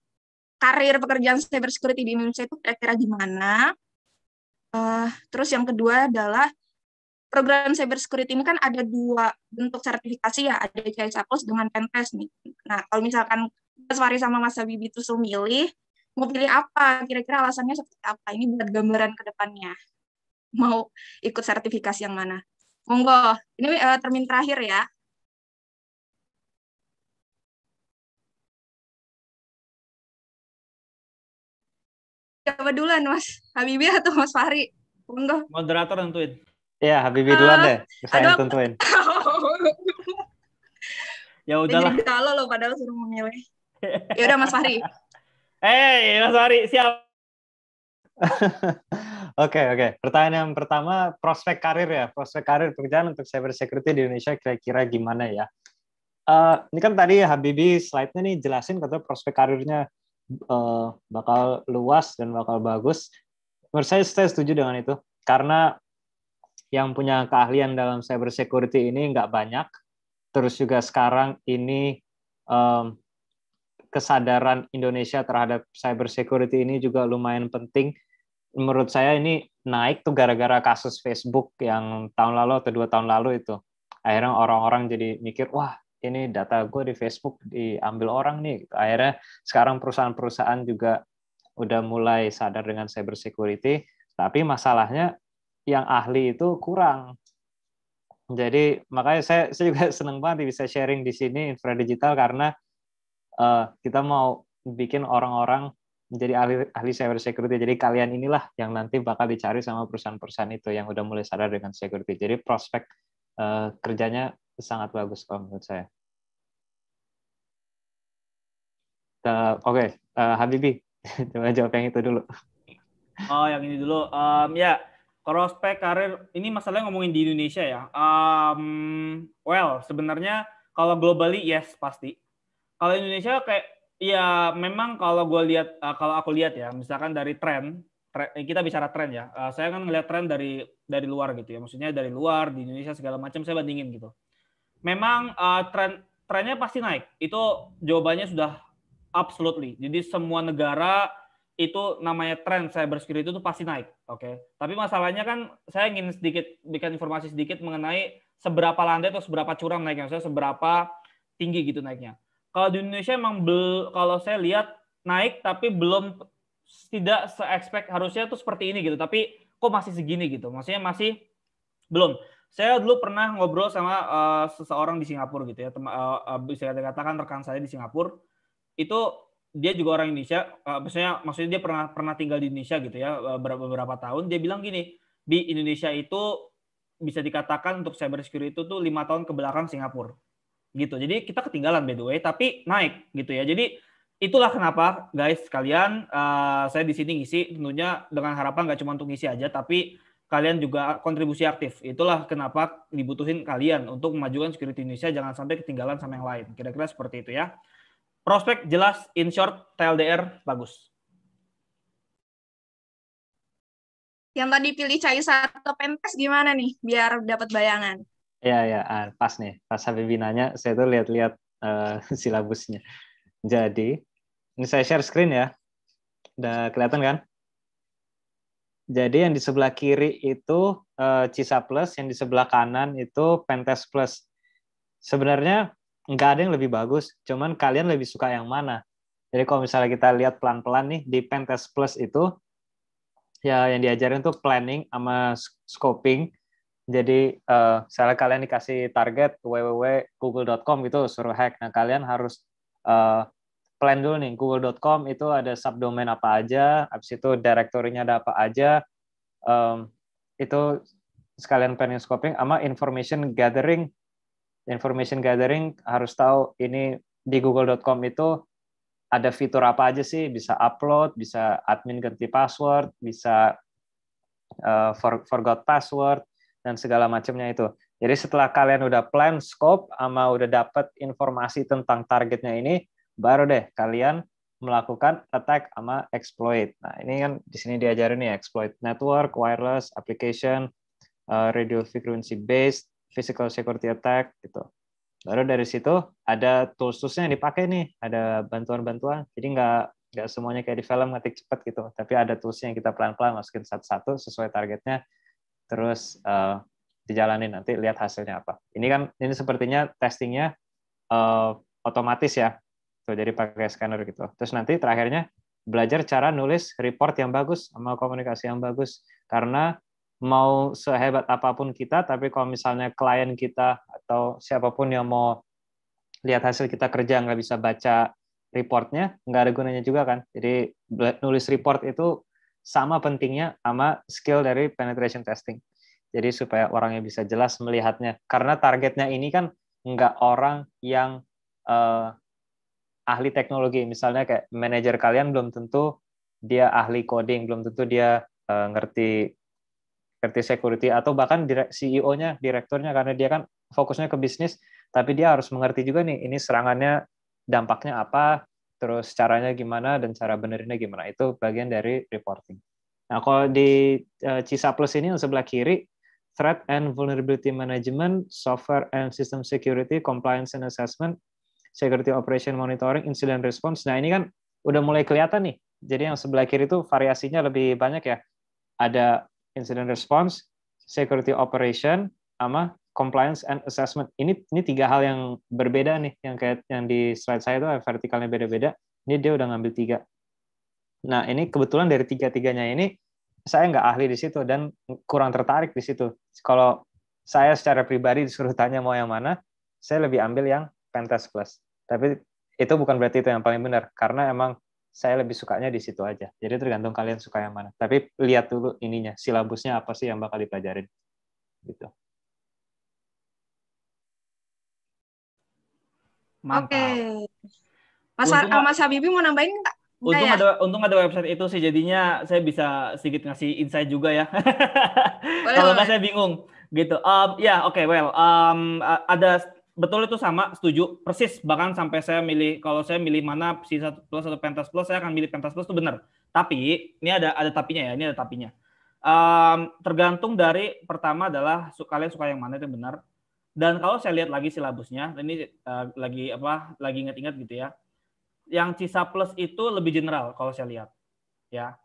karir pekerjaan cyber security di Indonesia itu kira-kira gimana. Uh, terus yang kedua adalah program cyber security ini kan ada dua bentuk sertifikasi ya, ada CISA Plus dengan Pentest nih. Nah, kalau misalkan Mas Fari sama Mas Habibie itu suruh milih, mau pilih apa? Kira-kira alasannya seperti apa? Ini buat gambaran ke depannya. Mau ikut sertifikasi yang mana? Monggo, ini uh, termin terakhir ya. Siapa duluan, Mas Habibie atau Mas Fahri? Monggo. Moderator nentuin. Ya, Habibie ah, duluan deh. Saya yang tentuin. [LAUGHS] ya udahlah. Jadi kalau lo padahal suruh memilih. Ya udah Mas Fahri. [LAUGHS] Eh, Mas Fahri, siap. [LAUGHS] Oke, oke. Okay, okay. Pertanyaan yang pertama, prospek karir ya. Prospek karir pekerjaan untuk cyber security di Indonesia kira-kira gimana ya? Uh, ini kan tadi Habibie slide-nya nih jelasin kata prospek karirnya uh, bakal luas dan bakal bagus. Menurut saya, saya setuju dengan itu. Karena yang punya keahlian dalam cyber security ini nggak banyak. Terus juga sekarang ini um, kesadaran Indonesia terhadap cyber security ini juga lumayan penting. Menurut saya ini naik tuh gara-gara kasus Facebook yang tahun lalu atau dua tahun lalu itu. Akhirnya orang-orang jadi mikir, wah ini data gue di Facebook diambil orang nih. Akhirnya sekarang perusahaan-perusahaan juga udah mulai sadar dengan cyber security. Tapi masalahnya yang ahli itu kurang. Jadi makanya saya, saya juga [LAUGHS] senang banget bisa sharing di sini infra digital karena uh, kita mau bikin orang-orang menjadi ahli ahli cyber security. Jadi kalian inilah yang nanti bakal dicari sama perusahaan-perusahaan itu yang udah mulai sadar dengan security. Jadi prospek uh, kerjanya sangat bagus kalau menurut saya. Oke, okay. uh, eh, Habibi, [LAUGHS] coba jawab yang itu dulu. Oh, yang ini dulu. Um, ya, prospek karir ini masalahnya ngomongin di Indonesia ya. Um, well, sebenarnya kalau globally yes pasti. Kalau Indonesia kayak ya memang kalau gue lihat uh, kalau aku lihat ya, misalkan dari tren, tren eh, kita bicara tren ya. Uh, saya kan ngelihat tren dari dari luar gitu ya. Maksudnya dari luar di Indonesia segala macam saya bandingin gitu. Memang uh, tren trennya pasti naik. Itu jawabannya sudah absolutely. Jadi semua negara itu namanya tren cybersecurity itu pasti naik, oke. Okay? Tapi masalahnya kan saya ingin sedikit bikin informasi sedikit mengenai seberapa landai atau seberapa curam naiknya, saya seberapa tinggi gitu naiknya. Kalau di Indonesia emang bel, kalau saya lihat naik tapi belum tidak se-expect harusnya tuh seperti ini gitu, tapi kok masih segini gitu. Maksudnya masih belum. Saya dulu pernah ngobrol sama uh, seseorang di Singapura gitu ya, uh, uh, bisa dikatakan rekan saya di Singapura. Itu dia juga orang Indonesia, uh, maksudnya maksudnya dia pernah pernah tinggal di Indonesia gitu ya beberapa, eh, beberapa tahun. Dia bilang gini, di Indonesia itu bisa dikatakan untuk cyber security itu tuh lima tahun ke belakang Singapura. Gitu. Jadi kita ketinggalan by the way, tapi naik gitu ya. Jadi itulah kenapa guys kalian uh, saya di sini ngisi tentunya dengan harapan nggak cuma untuk ngisi aja tapi kalian juga kontribusi aktif. Itulah kenapa dibutuhin kalian untuk memajukan security Indonesia jangan sampai ketinggalan sama yang lain. Kira-kira seperti itu ya. Prospek jelas, in short, TLDR bagus. Yang tadi pilih cari satu pentas gimana nih biar dapat bayangan? Ya ya, pas nih. Pas Habibie nanya, saya tuh lihat-lihat uh, [LAUGHS] silabusnya. Jadi, ini saya share screen ya. Udah kelihatan kan? Jadi yang di sebelah kiri itu uh, Cisa Plus, yang di sebelah kanan itu Pentest Plus. Sebenarnya nggak ada yang lebih bagus, cuman kalian lebih suka yang mana. Jadi kalau misalnya kita lihat pelan-pelan nih di Pentest Plus itu ya yang diajarin tuh planning sama scoping. Jadi uh, misalnya kalian dikasih target www.google.com gitu suruh hack. Nah, kalian harus uh, plan dulu nih google.com itu ada subdomain apa aja, abis itu direktorinya ada apa aja. Um, itu sekalian planning scoping sama information gathering information gathering harus tahu ini di google.com itu ada fitur apa aja sih bisa upload bisa admin ganti password bisa uh, for, forgot password dan segala macamnya itu jadi setelah kalian udah plan scope ama udah dapat informasi tentang targetnya ini baru deh kalian melakukan attack ama exploit. Nah, ini kan di sini diajarin nih exploit network, wireless, application, uh, radio frequency based, physical security attack gitu. Baru dari situ ada tools-toolsnya yang dipakai nih, ada bantuan-bantuan. Jadi nggak nggak semuanya kayak di film ngetik cepet gitu, tapi ada tools yang kita pelan-pelan masukin satu-satu sesuai targetnya, terus uh, eh, dijalani nanti lihat hasilnya apa. Ini kan ini sepertinya testingnya uh, otomatis ya, tuh jadi pakai scanner gitu. Terus nanti terakhirnya belajar cara nulis report yang bagus sama komunikasi yang bagus karena mau sehebat apapun kita, tapi kalau misalnya klien kita atau siapapun yang mau lihat hasil kita kerja nggak bisa baca reportnya, nggak ada gunanya juga kan. Jadi nulis report itu sama pentingnya sama skill dari penetration testing. Jadi supaya orangnya bisa jelas melihatnya. Karena targetnya ini kan nggak orang yang uh, ahli teknologi. Misalnya kayak manajer kalian belum tentu dia ahli coding, belum tentu dia uh, ngerti ngerti security atau bahkan CEO-nya, direkturnya karena dia kan fokusnya ke bisnis, tapi dia harus mengerti juga nih ini serangannya dampaknya apa, terus caranya gimana dan cara benerinnya gimana. Itu bagian dari reporting. Nah, kalau di eh, CISA Plus ini yang sebelah kiri threat and vulnerability management, software and system security, compliance and assessment, security operation monitoring, incident response. Nah, ini kan udah mulai kelihatan nih. Jadi yang sebelah kiri itu variasinya lebih banyak ya. Ada incident response, security operation, sama compliance and assessment. Ini ini tiga hal yang berbeda nih, yang kayak yang di slide saya itu vertikalnya beda-beda. Ini dia udah ngambil tiga. Nah ini kebetulan dari tiga-tiganya ini saya nggak ahli di situ dan kurang tertarik di situ. Kalau saya secara pribadi disuruh tanya mau yang mana, saya lebih ambil yang Pentest Plus. Tapi itu bukan berarti itu yang paling benar, karena emang saya lebih sukanya di situ aja. Jadi tergantung kalian suka yang mana. Tapi lihat dulu ininya, silabusnya apa sih yang bakal dipelajarin. Gitu. Oke. Mas, untung, Mas Habibie mau nambahin nggak? Untung ya? ada untung ada website itu sih jadinya saya bisa sedikit ngasih insight juga ya. [LAUGHS] Kalau nggak saya bingung gitu. Um, ya yeah, oke okay, well um, ada betul itu sama, setuju, persis. Bahkan sampai saya milih, kalau saya milih mana si satu plus atau pentas plus, saya akan milih pentas plus itu benar. Tapi ini ada ada tapinya ya, ini ada tapinya. Um, tergantung dari pertama adalah suka kalian suka yang mana itu benar. Dan kalau saya lihat lagi silabusnya, ini uh, lagi apa? Lagi ingat-ingat gitu ya. Yang Cisa Plus itu lebih general kalau saya lihat. Ya.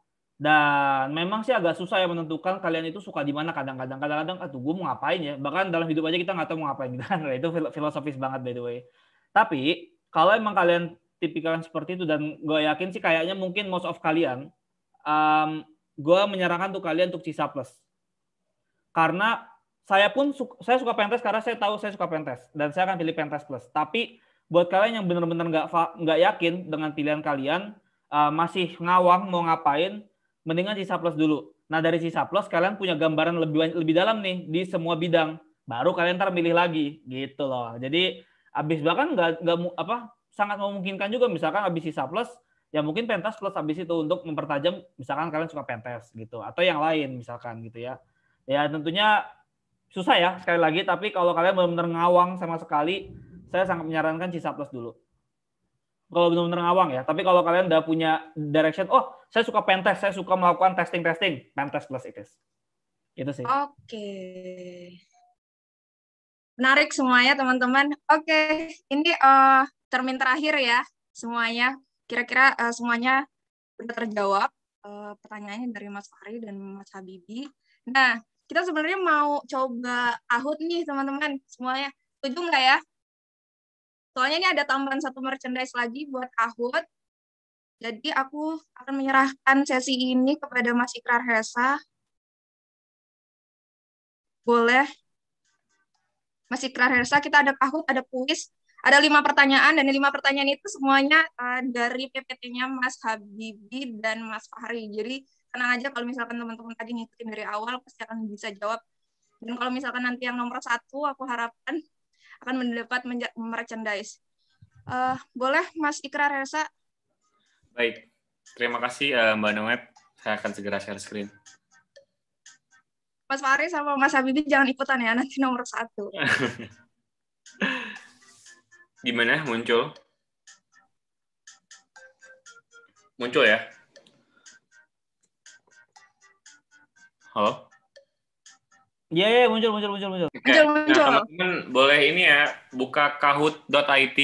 Dan memang sih agak susah ya menentukan kalian itu suka di mana kadang-kadang. Kadang-kadang, aduh gue mau ngapain ya. Bahkan dalam hidup aja kita nggak tahu mau ngapain gitu [LAUGHS] kan. itu filosofis banget by the way. Tapi kalau emang kalian tipikal seperti itu dan gue yakin sih kayaknya mungkin most of kalian, um, gue menyarankan tuh kalian untuk Cisa Plus. Karena saya pun su saya suka pentest karena saya tahu saya suka pentest dan saya akan pilih pentest plus. Tapi buat kalian yang benar-benar nggak nggak yakin dengan pilihan kalian, uh, masih ngawang mau ngapain, mendingan sisa plus dulu. Nah, dari sisa plus kalian punya gambaran lebih lebih dalam nih di semua bidang. Baru kalian ntar milih lagi gitu loh. Jadi habis bahkan nggak nggak apa sangat memungkinkan juga misalkan habis sisa plus ya mungkin pentas plus habis itu untuk mempertajam misalkan kalian suka pentas gitu atau yang lain misalkan gitu ya. Ya tentunya susah ya sekali lagi tapi kalau kalian benar-benar ngawang sama sekali saya sangat menyarankan sisa plus dulu kalau benar-benar ngawang ya. Tapi kalau kalian udah punya direction, oh saya suka pentest, saya suka melakukan testing-testing, pentest plus it is. Itu sih. Oke. Okay. Menarik semuanya teman-teman. Oke, okay. ini uh, termin terakhir ya semuanya. Kira-kira uh, semuanya sudah terjawab uh, pertanyaannya dari Mas Fahri dan Mas Habibi. Nah, kita sebenarnya mau coba ahut nih teman-teman semuanya. Setuju nggak ya? Soalnya ini ada tambahan satu merchandise lagi buat Kahoot. Jadi aku akan menyerahkan sesi ini kepada Mas Ikrar Hesa. Boleh. Mas Ikrar Hesa, kita ada Kahoot, ada kuis, ada lima pertanyaan, dan lima pertanyaan itu semuanya uh, dari PPT-nya Mas Habibi dan Mas Fahri. Jadi tenang aja kalau misalkan teman-teman tadi ngikutin dari awal, pasti akan bisa jawab. Dan kalau misalkan nanti yang nomor satu, aku harapkan akan mendapat merchandise. Uh, boleh Mas Ikrar Resa? Baik, terima kasih uh, Mbak Noet. Saya akan segera share screen. Mas Faris sama Mas Habibie jangan ikutan ya, nanti nomor satu. [LAUGHS] Gimana muncul? Muncul ya? Halo? Iya, yeah, yeah, muncul, muncul, muncul, muncul. Okay. Muncul, muncul. Nah, teman-teman boleh ini ya, buka kahoot.it,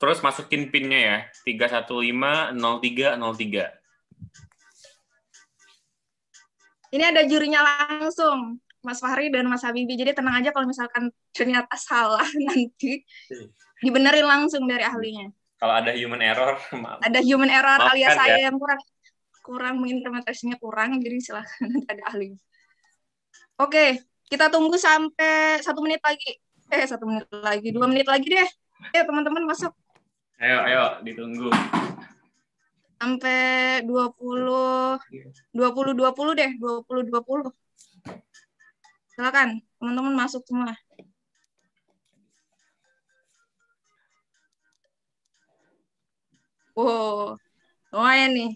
terus masukin pinnya ya, 3150303. Ini ada jurinya langsung, Mas Fahri dan Mas Habibie. Jadi tenang aja kalau misalkan ternyata salah [LAUGHS] nanti, dibenerin langsung dari ahlinya. Kalau ada human error, [LAUGHS] maaf. Ada human error Maafkan alias ya. saya yang kurang kurang menginterpretasinya kurang, jadi silahkan [LAUGHS] ada ahlinya. Oke, kita tunggu sampai satu menit lagi. Eh, satu menit lagi, dua menit lagi deh. Ayo teman-teman masuk. Ayo, ayo, ditunggu. Sampai dua dua puluh puluh dua puluh deh, dua puluh dua puluh. Silakan, teman-teman masuk semua. Wow, lumayan nih.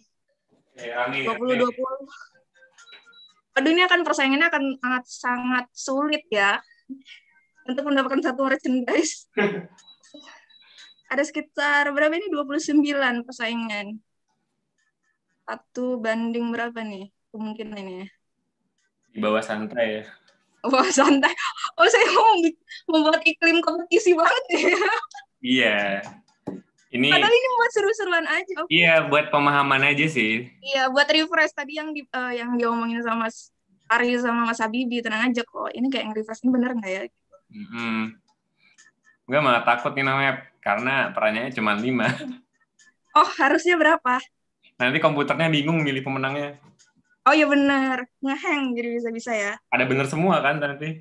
Ya, dua puluh dua puluh aduh ini akan persaingannya akan sangat sangat sulit ya untuk mendapatkan satu merchandise. [LAUGHS] Ada sekitar berapa ini 29 persaingan. Satu banding berapa nih kemungkinan ini? Di bawah santai ya. Bawah santai. Oh saya mau membuat iklim kompetisi banget ya. Iya. Yeah ini Padahal ini buat seru-seruan aja. Okay. Iya, buat pemahaman aja sih. Iya, buat refresh tadi yang di, uh, yang diomongin sama Mas Ari sama Mas Habibi, tenang aja kok. Ini kayak yang refresh ini bener nggak ya? Mm -hmm. Gue malah takut nih namanya karena perannya cuma lima. [LAUGHS] Oh, harusnya berapa? Nanti komputernya bingung milih pemenangnya. Oh iya bener, ngeheng jadi bisa-bisa ya. Ada bener semua kan nanti?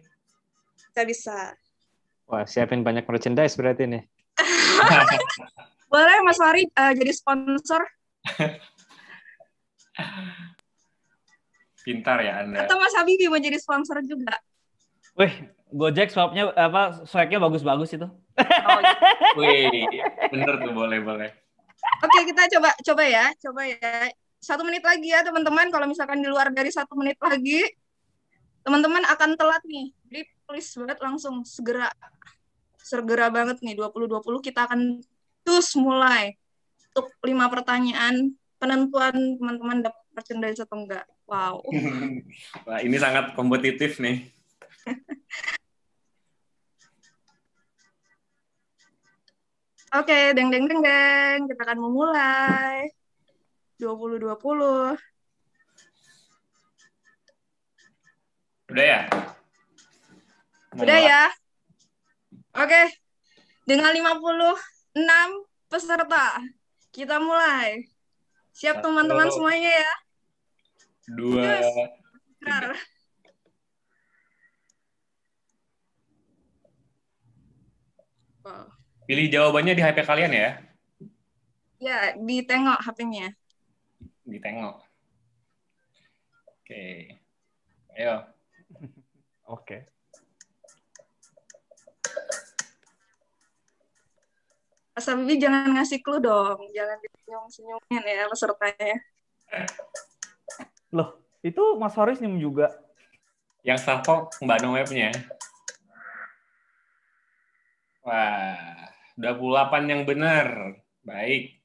Bisa-bisa. Wah, siapin banyak merchandise berarti nih. [LAUGHS] Boleh Mas Fari uh, eh, jadi sponsor? [LAUGHS] Pintar ya Anda. Atau Mas Habibie mau jadi sponsor juga? Wih, Gojek swapnya apa swagnya bagus-bagus itu. Oh, iya. Wih, bener tuh boleh boleh. Oke, kita coba coba ya, coba ya. Satu menit lagi ya teman-teman. Kalau misalkan di luar dari satu menit lagi, teman-teman akan telat nih. Jadi please banget langsung segera segera banget nih 2020 kita akan terus mulai untuk lima pertanyaan penentuan teman-teman dapat merchandise atau enggak. Wow. [LAUGHS] Wah, ini sangat kompetitif nih. [LAUGHS] Oke, okay, deng deng deng deng. Kita akan memulai. 2020. Udah ya? Mau Udah ya? Oke. Okay. Dengan 50 enam peserta. Kita mulai. Siap teman-teman semuanya ya? Dua. Pilih jawabannya di HP kalian ya? Ya, ditengok HP-nya. Ditengok. Oke. Okay. Ayo. [LAUGHS] Oke. Okay. Mas Habibi jangan ngasih clue dong, jangan senyum-senyumin ya pesertanya. Loh, itu Mas Haris senyum juga. Yang Safok Mbak Noemnya. Wah, 28 yang benar. Baik.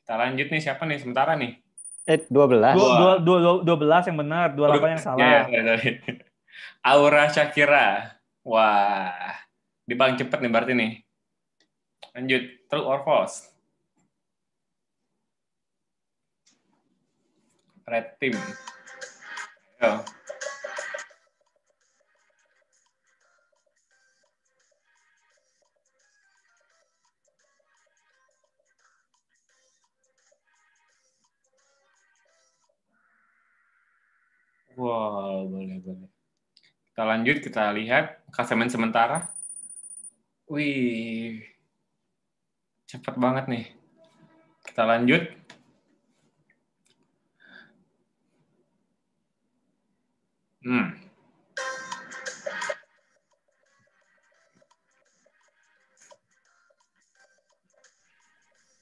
Kita lanjut nih, siapa nih sementara nih? Eh, 12. Dua, dua, dua, 12 yang benar, 28 yang salah. Ya, ya, ya. Aura Shakira. Wah, di dibang cepet nih berarti nih. Lanjut. True or false? Red team. Ayo. Ya. Wow, boleh boleh. Kita lanjut, kita lihat kasemen sementara. Wih, Cepat banget nih. Kita lanjut. Hmm.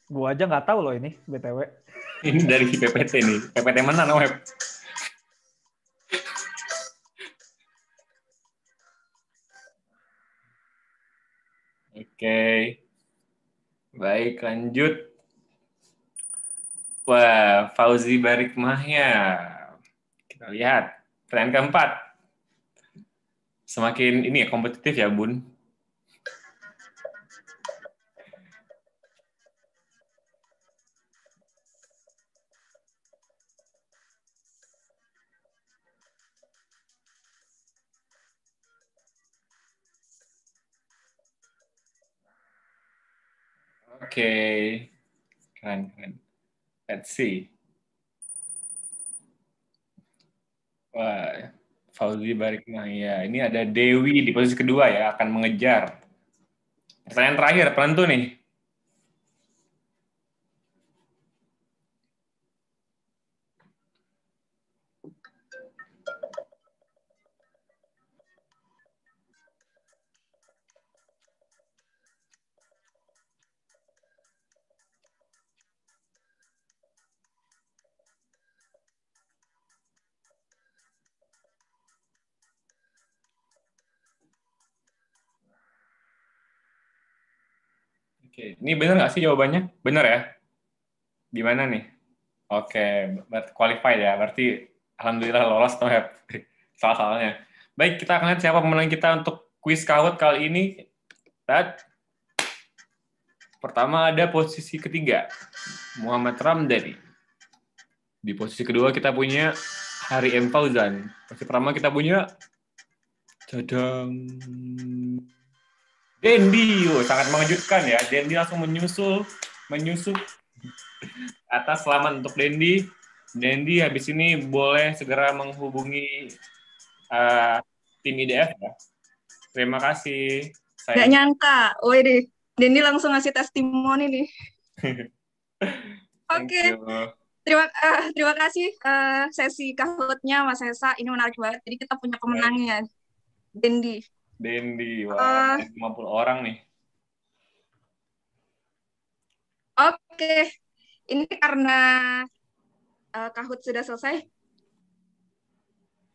Gua aja nggak tahu loh ini BTW. [LAUGHS] Ini dari PPT nih. PPT mana no web? Oke. Okay. Baik, lanjut. Wah, Fauzi Barikmahnya Kita lihat. Pertanyaan keempat. Semakin ini ya kompetitif ya, Bun. okay. keren keren. Let's see. Wah, Fauzi Barik ya. Ini ada Dewi di posisi kedua ya, akan mengejar. Pertanyaan terakhir, penentu nih. Oke, ini benar nggak sih jawabannya? Benar ya? Gimana nih? Oke, berarti qualified ya. Berarti alhamdulillah lolos tuh ya. [LAUGHS] Salah-salahnya. Baik, kita akan lihat siapa pemenang kita untuk quiz kawat kali ini. Tad. Pertama ada posisi ketiga, Muhammad Ramdhani. Di posisi kedua kita punya Hari M. Fauzan. Posisi pertama kita punya Jadang. Dendi, oh, sangat mengejutkan ya. Dendi langsung menyusul, menyusup atas selamat untuk Dendi. Dendi habis ini boleh segera menghubungi uh, tim IDF ya. Terima kasih. Saya... Gak nyangka, oh ini Dendi langsung ngasih testimoni nih. [LAUGHS] Oke. okay. Terima, uh, terima kasih uh, sesi kahutnya Mas Esa. Ini menarik banget. Jadi kita punya pemenangnya, iya. Dendi. Dendi, wah, eh. uh, 50 orang nih. Oke, okay. ini karena uh, Kahut sudah selesai.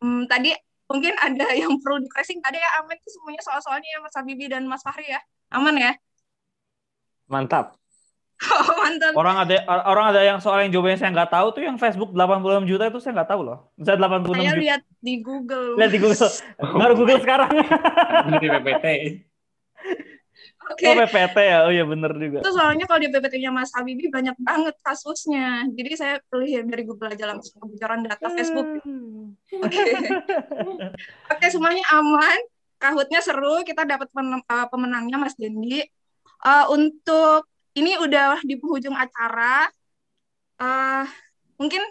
Hmm, tadi mungkin ada [LAUGHS] yang perlu di tadi ya, aman itu semuanya soal-soalnya ya Mas Habibie dan Mas Fahri ya. Aman ya? Mantap. Oh, Orang ada orang ada yang soal yang jawabannya saya nggak tahu tuh yang Facebook 86 juta itu saya nggak tahu loh. Bisa 86 saya juta. lihat di Google. Lihat di Google. [LAUGHS] Baru Google sekarang. di PPT. Oke. Okay. Oh PPT ya. Oh iya bener juga. Itu soalnya kalau di PPT-nya Mas Habibie banyak banget kasusnya. Jadi saya pilih dari Google aja langsung kebocoran data Facebook. Hmm. Oke. Okay. [LAUGHS] Oke, okay, semuanya aman. Kahutnya seru, kita dapat eh, pemenangnya Mas Dendi. Uh, untuk ini udah di penghujung acara. Uh, mungkin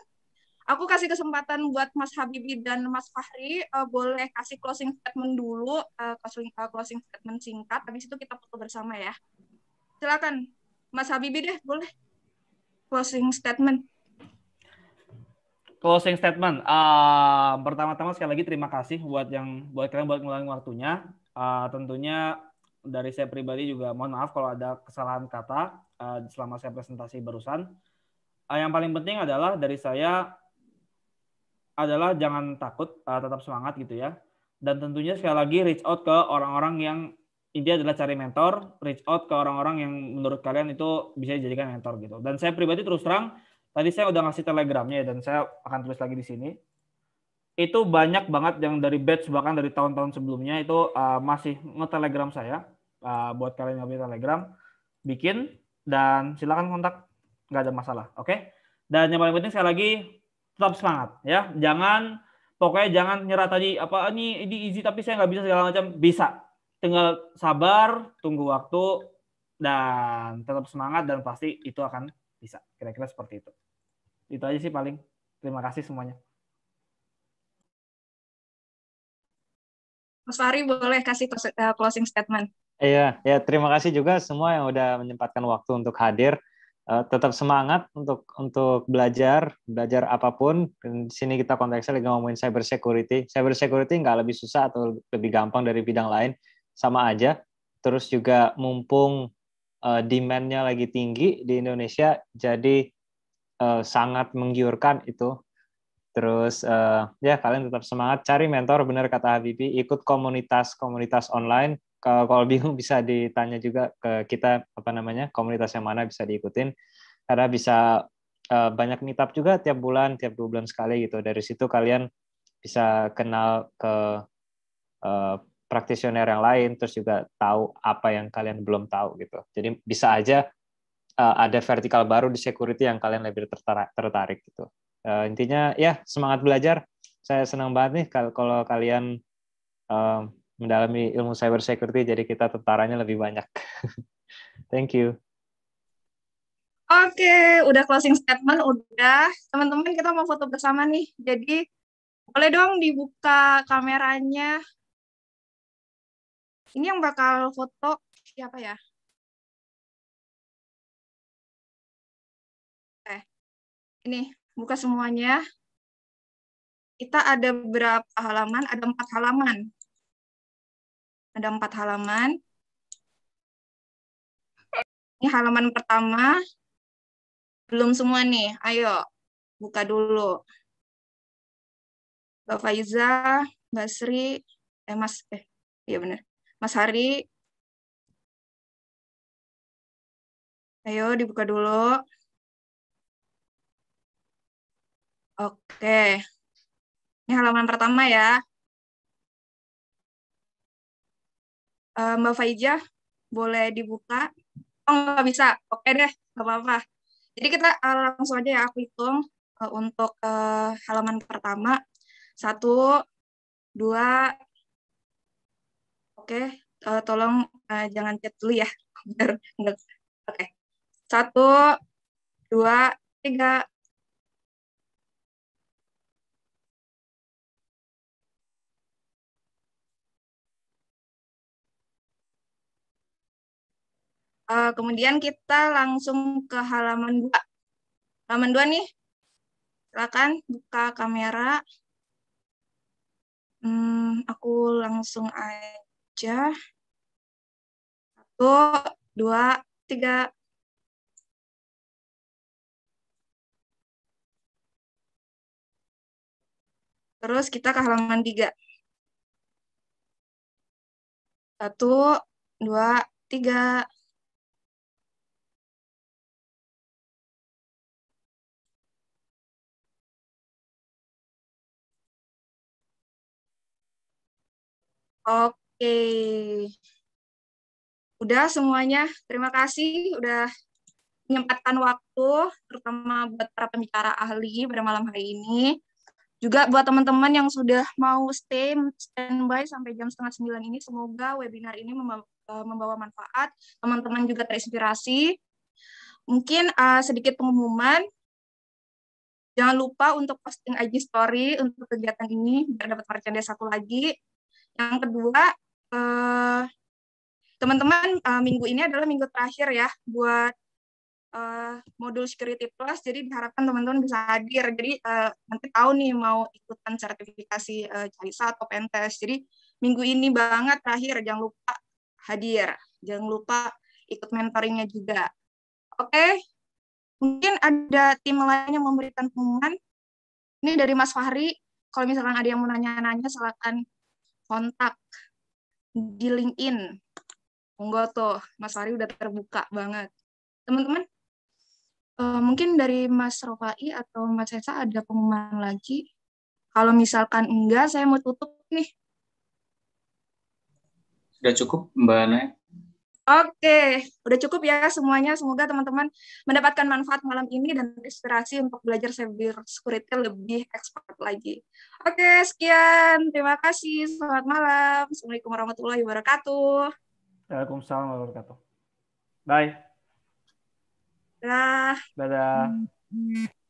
aku kasih kesempatan buat Mas Habibie dan Mas Fahri uh, boleh kasih closing statement dulu, uh, closing, uh, closing statement singkat. Habis itu kita foto bersama ya. Silakan, Mas Habibie deh, boleh closing statement. Closing statement. Uh, pertama-tama sekali lagi terima kasih buat yang buat kalian buat ngulangin waktunya. Uh, tentunya dari saya pribadi juga mohon maaf kalau ada kesalahan kata uh, selama saya presentasi barusan. Uh, yang paling penting adalah dari saya adalah jangan takut, uh, tetap semangat gitu ya. Dan tentunya sekali lagi reach out ke orang-orang yang intinya adalah cari mentor, reach out ke orang-orang yang menurut kalian itu bisa dijadikan mentor gitu. Dan saya pribadi terus terang tadi saya udah ngasih telegramnya ya, dan saya akan tulis lagi di sini itu banyak banget yang dari batch bahkan dari tahun-tahun sebelumnya itu uh, masih telegram saya uh, buat kalian yang punya Telegram, bikin dan silakan kontak, nggak ada masalah, oke? Okay? Dan yang paling penting sekali lagi tetap semangat ya, jangan pokoknya jangan nyerah tadi apa ah, ini ini easy tapi saya nggak bisa segala macam bisa, tinggal sabar, tunggu waktu dan tetap semangat dan pasti itu akan bisa. Kira-kira seperti itu. Itu aja sih paling. Terima kasih semuanya. Mas Fahri boleh kasih closing statement. Iya, ya terima kasih juga semua yang udah menyempatkan waktu untuk hadir. Uh, tetap semangat untuk untuk belajar, belajar apapun. di sini kita konteksnya lagi ngomongin cyber security. Cyber security nggak lebih susah atau lebih gampang dari bidang lain, sama aja. Terus juga mumpung uh, eh, demand lagi tinggi di Indonesia, jadi uh, sangat menggiurkan itu. Terus uh, ya kalian tetap semangat, cari mentor, benar kata Habibie. ikut komunitas-komunitas online kalau kalau bingung bisa ditanya juga ke kita apa namanya komunitas yang mana bisa diikutin karena bisa uh, banyak meetup juga tiap bulan tiap dua bulan sekali gitu dari situ kalian bisa kenal ke uh, praktisioner yang lain terus juga tahu apa yang kalian belum tahu gitu jadi bisa aja uh, ada vertikal baru di security yang kalian lebih tertarik, tertarik gitu uh, intinya ya semangat belajar saya senang banget nih kalau, kalian uh, mendalami ilmu cyber security jadi kita tentaranya lebih banyak. [LAUGHS] Thank you. Oke, udah closing statement udah. Teman-teman kita mau foto bersama nih. Jadi boleh dong dibuka kameranya. Ini yang bakal foto siapa ya? eh Ini buka semuanya. Kita ada berapa halaman? Ada empat halaman. Ada empat halaman. Ini halaman pertama. Belum semua nih. Ayo, buka dulu. Mbak Faiza, Mbak Sri, eh Mas, eh iya benar. Mas Hari. Ayo dibuka dulu. Oke. Ini halaman pertama ya. Uh, Mbak Faiza boleh dibuka? Oh, nggak bisa. Oke deh, nggak apa-apa. Jadi kita uh, langsung aja ya aku hitung uh, untuk uh, halaman pertama. Satu, dua, oke. Okay. Uh, tolong uh, jangan chat dulu ya. [LAUGHS] oke. Okay. Satu, dua, tiga, Uh, kemudian kita langsung ke halaman dua, Halaman dua nih. Silakan buka kamera. Hmm, aku langsung aja. Satu, dua, tiga. Terus kita ke halaman tiga. Satu, dua, tiga. Oke. Udah semuanya. Terima kasih udah menyempatkan waktu, terutama buat para pembicara ahli pada malam hari ini. Juga buat teman-teman yang sudah mau stay, standby sampai jam setengah sembilan ini, semoga webinar ini membawa eh, manfaat, teman-teman juga terinspirasi. Mungkin uh, sedikit pengumuman, jangan lupa untuk posting IG story untuk kegiatan ini, biar dapat merchandise satu lagi. Yang kedua, teman eh, teman-teman uh, minggu ini adalah minggu terakhir ya buat uh, modul Security Plus. Jadi diharapkan teman-teman bisa hadir. Jadi uh, nanti tahu nih mau ikutan sertifikasi uh, CAISA atau Pentest. Jadi minggu ini banget terakhir jangan lupa hadir. Jangan lupa ikut mentoringnya juga. Oke, okay. mungkin ada tim lain yang memberikan pengumuman. Ini dari Mas Fahri. Kalau misalkan ada yang mau nanya-nanya, silakan kontak di LinkedIn. Monggo tuh, Mas Fahri udah terbuka banget. Teman-teman, uh, mungkin dari Mas Rofai atau Mas Esa ada pengumuman lagi. Kalau misalkan enggak, saya mau tutup nih. Sudah cukup, Mbak Naya? Oke, udah cukup ya semuanya. Semoga teman-teman mendapatkan manfaat malam ini dan inspirasi untuk belajar cyber security lebih expert lagi. Oke, sekian. Terima kasih. Selamat malam. Assalamualaikum warahmatullahi wabarakatuh. Waalaikumsalam warahmatullahi wabarakatuh. Bye. Dadah. Dadah. Hmm.